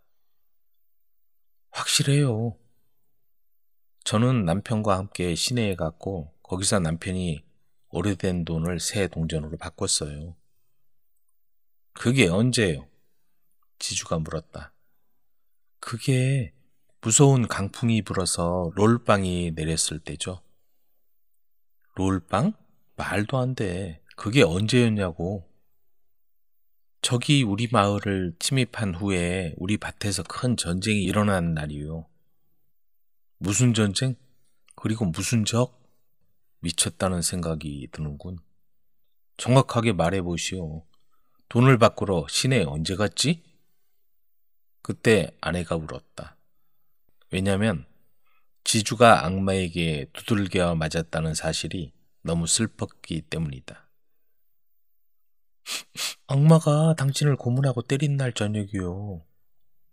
확실해요. 저는 남편과 함께 시내에 갔고 거기서 남편이 오래된 돈을 새 동전으로 바꿨어요. 그게 언제요 지주가 물었다. 그게 무서운 강풍이 불어서 롤빵이 내렸을 때죠. 롤빵? 말도 안 돼. 그게 언제였냐고. 저기 우리 마을을 침입한 후에 우리 밭에서 큰 전쟁이 일어난 날이요. 무슨 전쟁? 그리고 무슨 적? 미쳤다는 생각이 드는군. 정확하게 말해보시오. 돈을 바꾸러 시내에 언제 갔지? 그때 아내가 울었다. 왜냐하면 지주가 악마에게 두들겨 맞았다는 사실이 너무 슬펐기 때문이다. 악마가 당신을 고문하고 때린 날 저녁이요.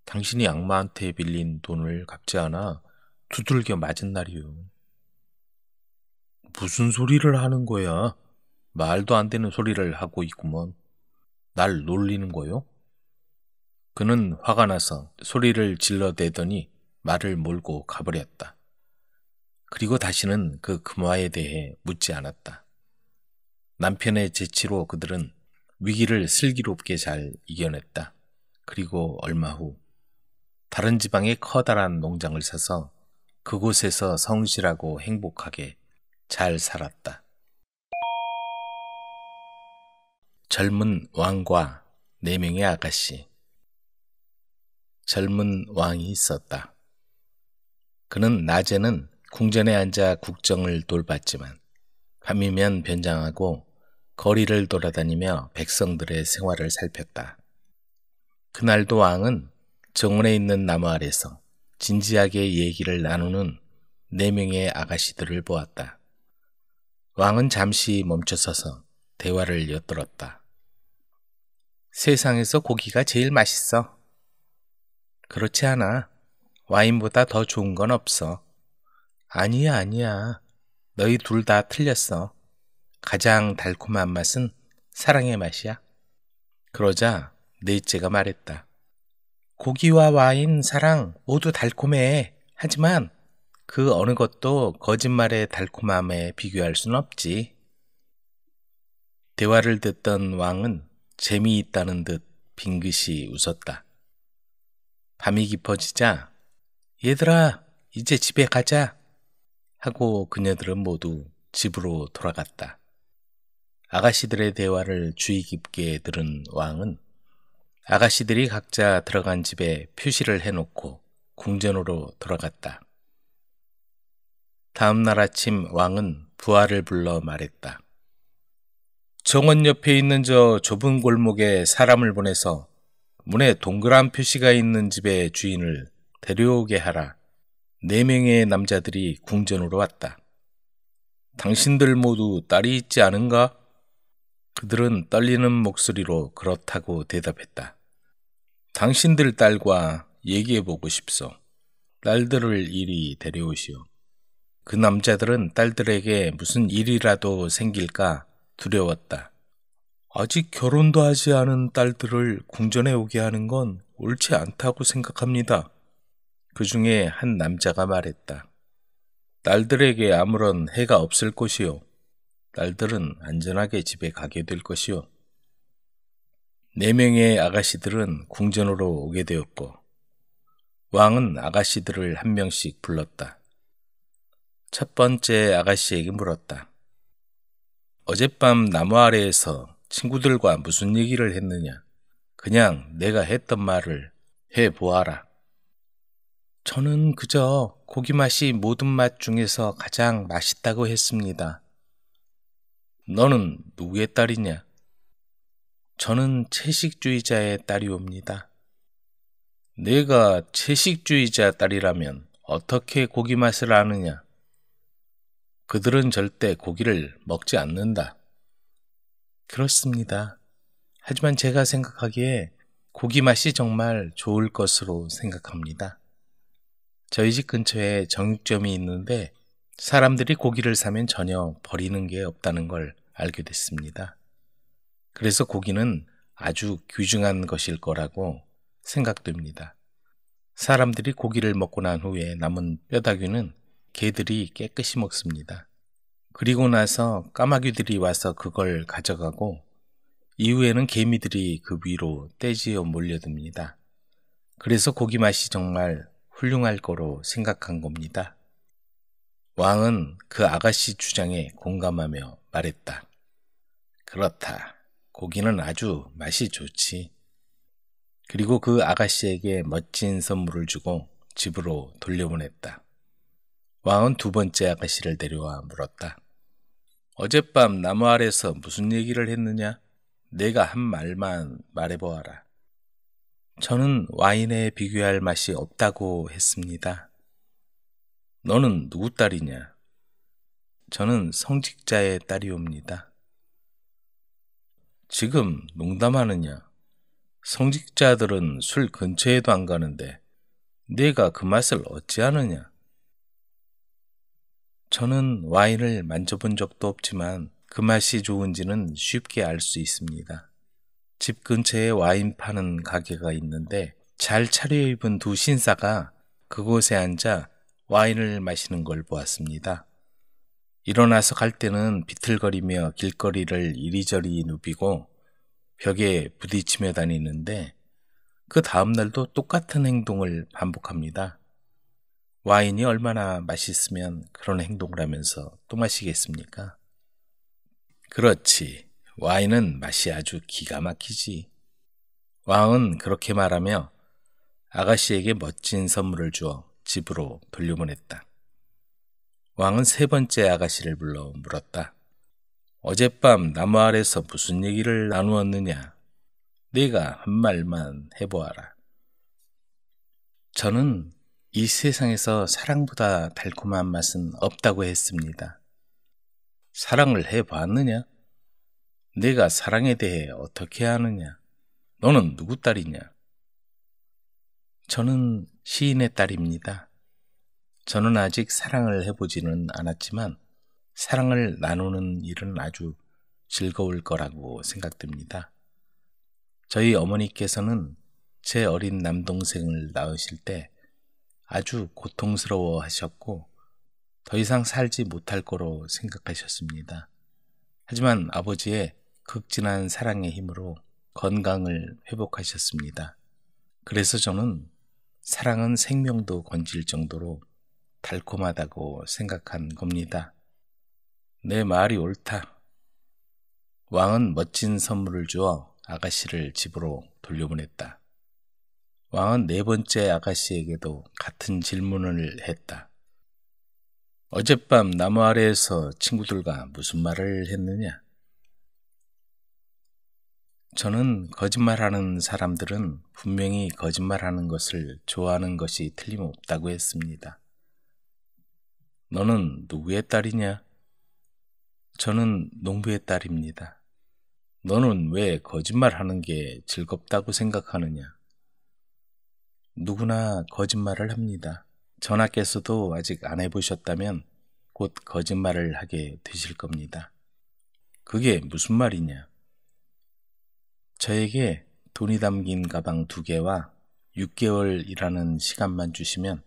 당신이 악마한테 빌린 돈을 갚지 않아 두들겨 맞은 날이요. 무슨 소리를 하는 거야? 말도 안 되는 소리를 하고 있구먼. 날 놀리는 거요? 그는 화가 나서 소리를 질러대더니 말을 몰고 가버렸다. 그리고 다시는 그 금화에 대해 묻지 않았다. 남편의 재치로 그들은 위기를 슬기롭게 잘 이겨냈다. 그리고 얼마 후 다른 지방에 커다란 농장을 사서 그곳에서 성실하고 행복하게 잘 살았다. 젊은 왕과 네 명의 아가씨. 젊은 왕이 있었다. 그는 낮에는 궁전에 앉아 국정을 돌봤지만 밤이면 변장하고 거리를 돌아다니며 백성들의 생활을 살폈다. 그날도 왕은 정원에 있는 나무 아래서 진지하게 얘기를 나누는 네 명의 아가씨들을 보았다. 왕은 잠시 멈춰서서 대화를 엿들었다. 세상에서 고기가 제일 맛있어. 그렇지 않아. 와인보다 더 좋은 건 없어. 아니야, 아니야. 너희 둘 다 틀렸어. 가장 달콤한 맛은 사랑의 맛이야. 그러자 넷째가 말했다. 고기와 와인, 사랑 모두 달콤해. 하지만 그 어느 것도 거짓말의 달콤함에 비교할 순 없지. 대화를 듣던 왕은 재미있다는 듯 빙긋이 웃었다. 밤이 깊어지자 얘들아, 이제 집에 가자. 하고 그녀들은 모두 집으로 돌아갔다. 아가씨들의 대화를 주의 깊게 들은 왕은 아가씨들이 각자 들어간 집에 표시를 해놓고 궁전으로 돌아갔다. 다음 날 아침 왕은 부하를 불러 말했다. 정원 옆에 있는 저 좁은 골목에 사람을 보내서 문에 동그란 표시가 있는 집의 주인을 데려오게 하라. 네 명의 남자들이 궁전으로 왔다. 당신들 모두 딸이 있지 않은가? 그들은 떨리는 목소리로 그렇다고 대답했다. 당신들 딸과 얘기해보고 싶소. 딸들을 이리 데려오시오. 그 남자들은 딸들에게 무슨 일이라도 생길까 두려웠다. 아직 결혼도 하지 않은 딸들을 궁전에 오게 하는 건 옳지 않다고 생각합니다. 그 중에 한 남자가 말했다. 딸들에게 아무런 해가 없을 것이요. 딸들은 안전하게 집에 가게 될 것이요. 네 명의 아가씨들은 궁전으로 오게 되었고, 왕은 아가씨들을 한 명씩 불렀다. 첫 번째 아가씨에게 물었다. 어젯밤 나무 아래에서 친구들과 무슨 얘기를 했느냐? 그냥 내가 했던 말을 해 보아라. 저는 그저 고기 맛이 모든 맛 중에서 가장 맛있다고 했습니다. 너는 누구의 딸이냐? 저는 채식주의자의 딸이옵니다. 내가 채식주의자 딸이라면 어떻게 고기 맛을 아느냐? 그들은 절대 고기를 먹지 않는다. 그렇습니다. 하지만 제가 생각하기에 고기 맛이 정말 좋을 것으로 생각합니다. 저희 집 근처에 정육점이 있는데 사람들이 고기를 사면 전혀 버리는 게 없다는 걸 알게 됐습니다. 그래서 고기는 아주 귀중한 것일 거라고 생각됩니다. 사람들이 고기를 먹고 난 후에 남은 뼈다귀는 개들이 깨끗이 먹습니다. 그리고 나서 까마귀들이 와서 그걸 가져가고 이후에는 개미들이 그 위로 떼지어 몰려듭니다. 그래서 고기 맛이 정말 훌륭할 거로 생각한 겁니다. 왕은 그 아가씨 주장에 공감하며 말했다. 그렇다. 고기는 아주 맛이 좋지. 그리고 그 아가씨에게 멋진 선물을 주고 집으로 돌려보냈다. 왕은 두 번째 아가씨를 데려와 물었다. 어젯밤 나무 아래서 무슨 얘기를 했느냐? 내가 한 말만 말해보아라. 저는 와인에 비교할 맛이 없다고 했습니다. 너는 누구 딸이냐? 저는 성직자의 딸이옵니다. 지금 농담하느냐? 성직자들은 술 근처에도 안 가는데 내가 그 맛을 어찌하느냐? 저는 와인을 만져본 적도 없지만 그 맛이 좋은지는 쉽게 알 수 있습니다. 집 근처에 와인 파는 가게가 있는데 잘 차려입은 두 신사가 그곳에 앉아 와인을 마시는 걸 보았습니다. 일어나서 갈 때는 비틀거리며 길거리를 이리저리 누비고 벽에 부딪히며 다니는데 그 다음날도 똑같은 행동을 반복합니다. 와인이 얼마나 맛있으면 그런 행동을 하면서 또 마시겠습니까? 그렇지. 와인은 맛이 아주 기가 막히지. 왕은 그렇게 말하며 아가씨에게 멋진 선물을 주어 집으로 돌려보냈다. 왕은 세 번째 아가씨를 불러 물었다. 어젯밤 나무 아래서 무슨 얘기를 나누었느냐? 네가 한 말만 해보아라. 저는 이 세상에서 사랑보다 달콤한 맛은 없다고 했습니다. 사랑을 해봤느냐? 내가 사랑에 대해 어떻게 아느냐? 너는 누구 딸이냐? 저는 시인의 딸입니다. 저는 아직 사랑을 해보지는 않았지만 사랑을 나누는 일은 아주 즐거울 거라고 생각됩니다. 저희 어머니께서는 제 어린 남동생을 낳으실 때 아주 고통스러워 하셨고 더 이상 살지 못할 거로 생각하셨습니다. 하지만 아버지의 극진한 사랑의 힘으로 건강을 회복하셨습니다. 그래서 저는 사랑은 생명도 건질 정도로 달콤하다고 생각한 겁니다. 내 말이 옳다. 왕은 멋진 선물을 주어 아가씨를 집으로 돌려보냈다. 왕은 네 번째 아가씨에게도 같은 질문을 했다. 어젯밤 나무 아래에서 친구들과 무슨 말을 했느냐? 저는 거짓말하는 사람들은 분명히 거짓말하는 것을 좋아하는 것이 틀림없다고 했습니다. 너는 누구의 딸이냐? 저는 농부의 딸입니다. 너는 왜 거짓말하는 게 즐겁다고 생각하느냐? 누구나 거짓말을 합니다. 전하께서도 아직 안 해보셨다면 곧 거짓말을 하게 되실 겁니다. 그게 무슨 말이냐? 저에게 돈이 담긴 가방 두 개와 6개월이라는 시간만 주시면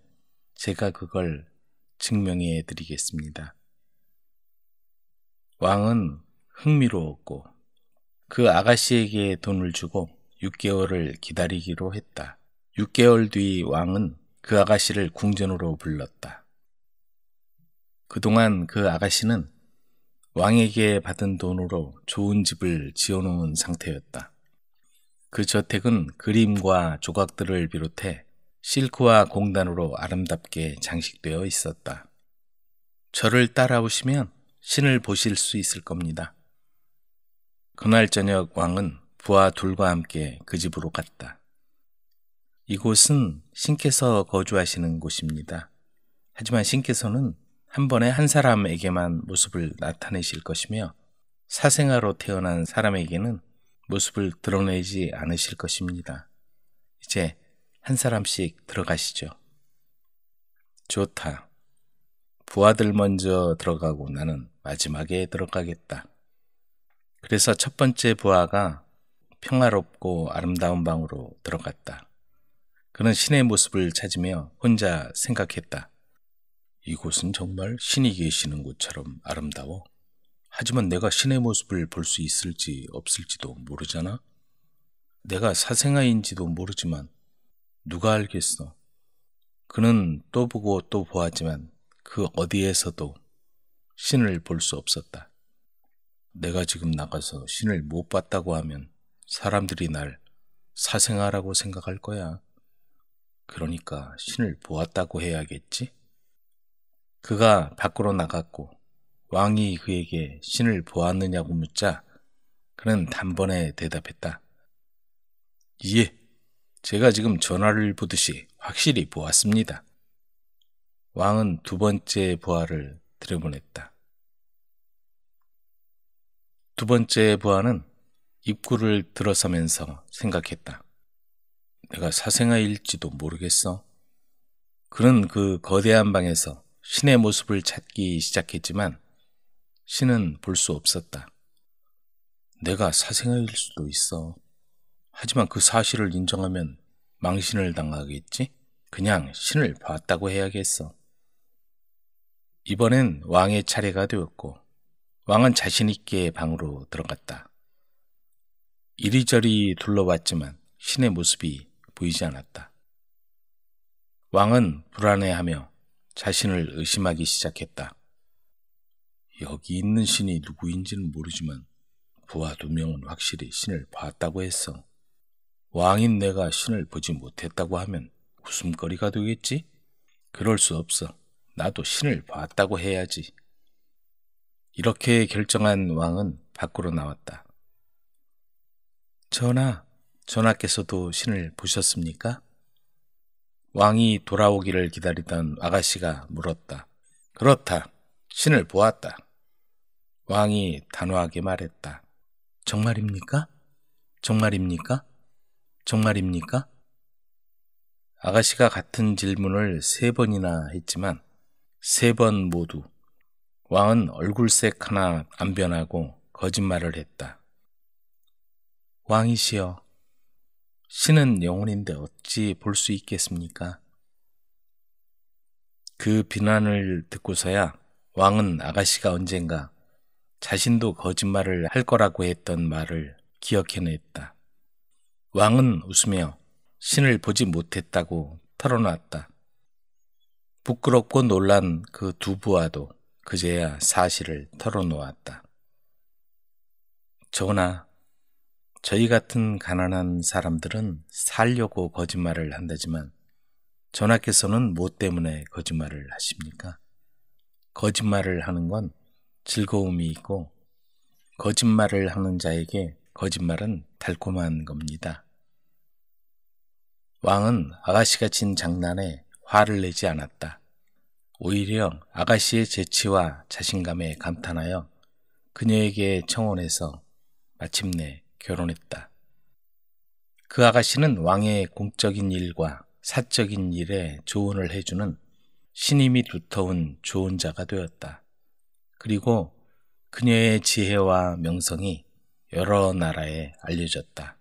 제가 그걸 증명해 드리겠습니다. 왕은 흥미로웠고 그 아가씨에게 돈을 주고 6개월을 기다리기로 했다. 6개월 뒤 왕은 그 아가씨를 궁전으로 불렀다. 그동안 그 아가씨는 왕에게 받은 돈으로 좋은 집을 지어놓은 상태였다. 그 저택은 그림과 조각들을 비롯해 실크와 공단으로 아름답게 장식되어 있었다. 저를 따라오시면 신을 보실 수 있을 겁니다. 그날 저녁 왕은 부하 둘과 함께 그 집으로 갔다. 이곳은 신께서 거주하시는 곳입니다. 하지만 신께서는 한 번에 한 사람에게만 모습을 나타내실 것이며 사생아로 태어난 사람에게는 모습을 드러내지 않으실 것입니다. 이제 한 사람씩 들어가시죠. 좋다. 부하들 먼저 들어가고 나는 마지막에 들어가겠다. 그래서 첫 번째 부하가 평화롭고 아름다운 방으로 들어갔다. 그는 신의 모습을 찾으며 혼자 생각했다. 이곳은 정말 신이 계시는 곳처럼 아름다워. 하지만 내가 신의 모습을 볼 수 있을지 없을지도 모르잖아. 내가 사생아인지도 모르지만 누가 알겠어. 그는 또 보고 또 보았지만 그 어디에서도 신을 볼 수 없었다. 내가 지금 나가서 신을 못 봤다고 하면 사람들이 날 사생아라고 생각할 거야. 그러니까 신을 보았다고 해야겠지? 그가 밖으로 나갔고 왕이 그에게 신을 보았느냐고 묻자 그는 단번에 대답했다. 예, 제가 지금 전화를 보듯이 확실히 보았습니다. 왕은 두 번째 보아를 들여보냈다. 두 번째 보아는 입구를 들어서면서 생각했다. 내가 사생아일지도 모르겠어. 그는 그 거대한 방에서 신의 모습을 찾기 시작했지만 신은 볼 수 없었다. 내가 사생아일 수도 있어. 하지만 그 사실을 인정하면 망신을 당하겠지? 그냥 신을 봤다고 해야겠어. 이번엔 왕의 차례가 되었고 왕은 자신있게 방으로 들어갔다. 이리저리 둘러봤지만 신의 모습이 보이지 않았다. 왕은 불안해하며 자신을 의심하기 시작했다. 여기 있는 신이 누구인지는 모르지만 부하 두 명은 확실히 신을 봤다고 했어. 왕인 내가 신을 보지 못했다고 하면 웃음거리가 되겠지? 그럴 수 없어. 나도 신을 봤다고 해야지. 이렇게 결정한 왕은 밖으로 나왔다. 전하, 전하께서도 신을 보셨습니까? 왕이 돌아오기를 기다리던 아가씨가 물었다. 그렇다. 신을 보았다. 왕이 단호하게 말했다. 정말입니까? 정말입니까? 정말입니까? 아가씨가 같은 질문을 세 번이나 했지만 세 번 모두 왕은 얼굴색 하나 안 변하고 거짓말을 했다. 왕이시여, 신은 영혼인데 어찌 볼 수 있겠습니까? 그 비난을 듣고서야 왕은 아가씨가 언젠가 자신도 거짓말을 할 거라고 했던 말을 기억해냈다. 왕은 웃으며 신을 보지 못했다고 털어놨다. 부끄럽고 놀란 그 두부와도 그제야 사실을 털어놓았다. 저나 저희 같은 가난한 사람들은 살려고 거짓말을 한다지만 전하께서는 뭐 때문에 거짓말을 하십니까? 거짓말을 하는 건 즐거움이 있고 거짓말을 하는 자에게 거짓말은 달콤한 겁니다. 왕은 아가씨가 친 장난에 화를 내지 않았다. 오히려 아가씨의 재치와 자신감에 감탄하여 그녀에게 청혼해서 마침내 결혼했다. 그 아가씨는 왕의 공적인 일과 사적인 일에 조언을 해주는 신임이 두터운 조언자가 되었다. 그리고 그녀의 지혜와 명성이 여러 나라에 알려졌다.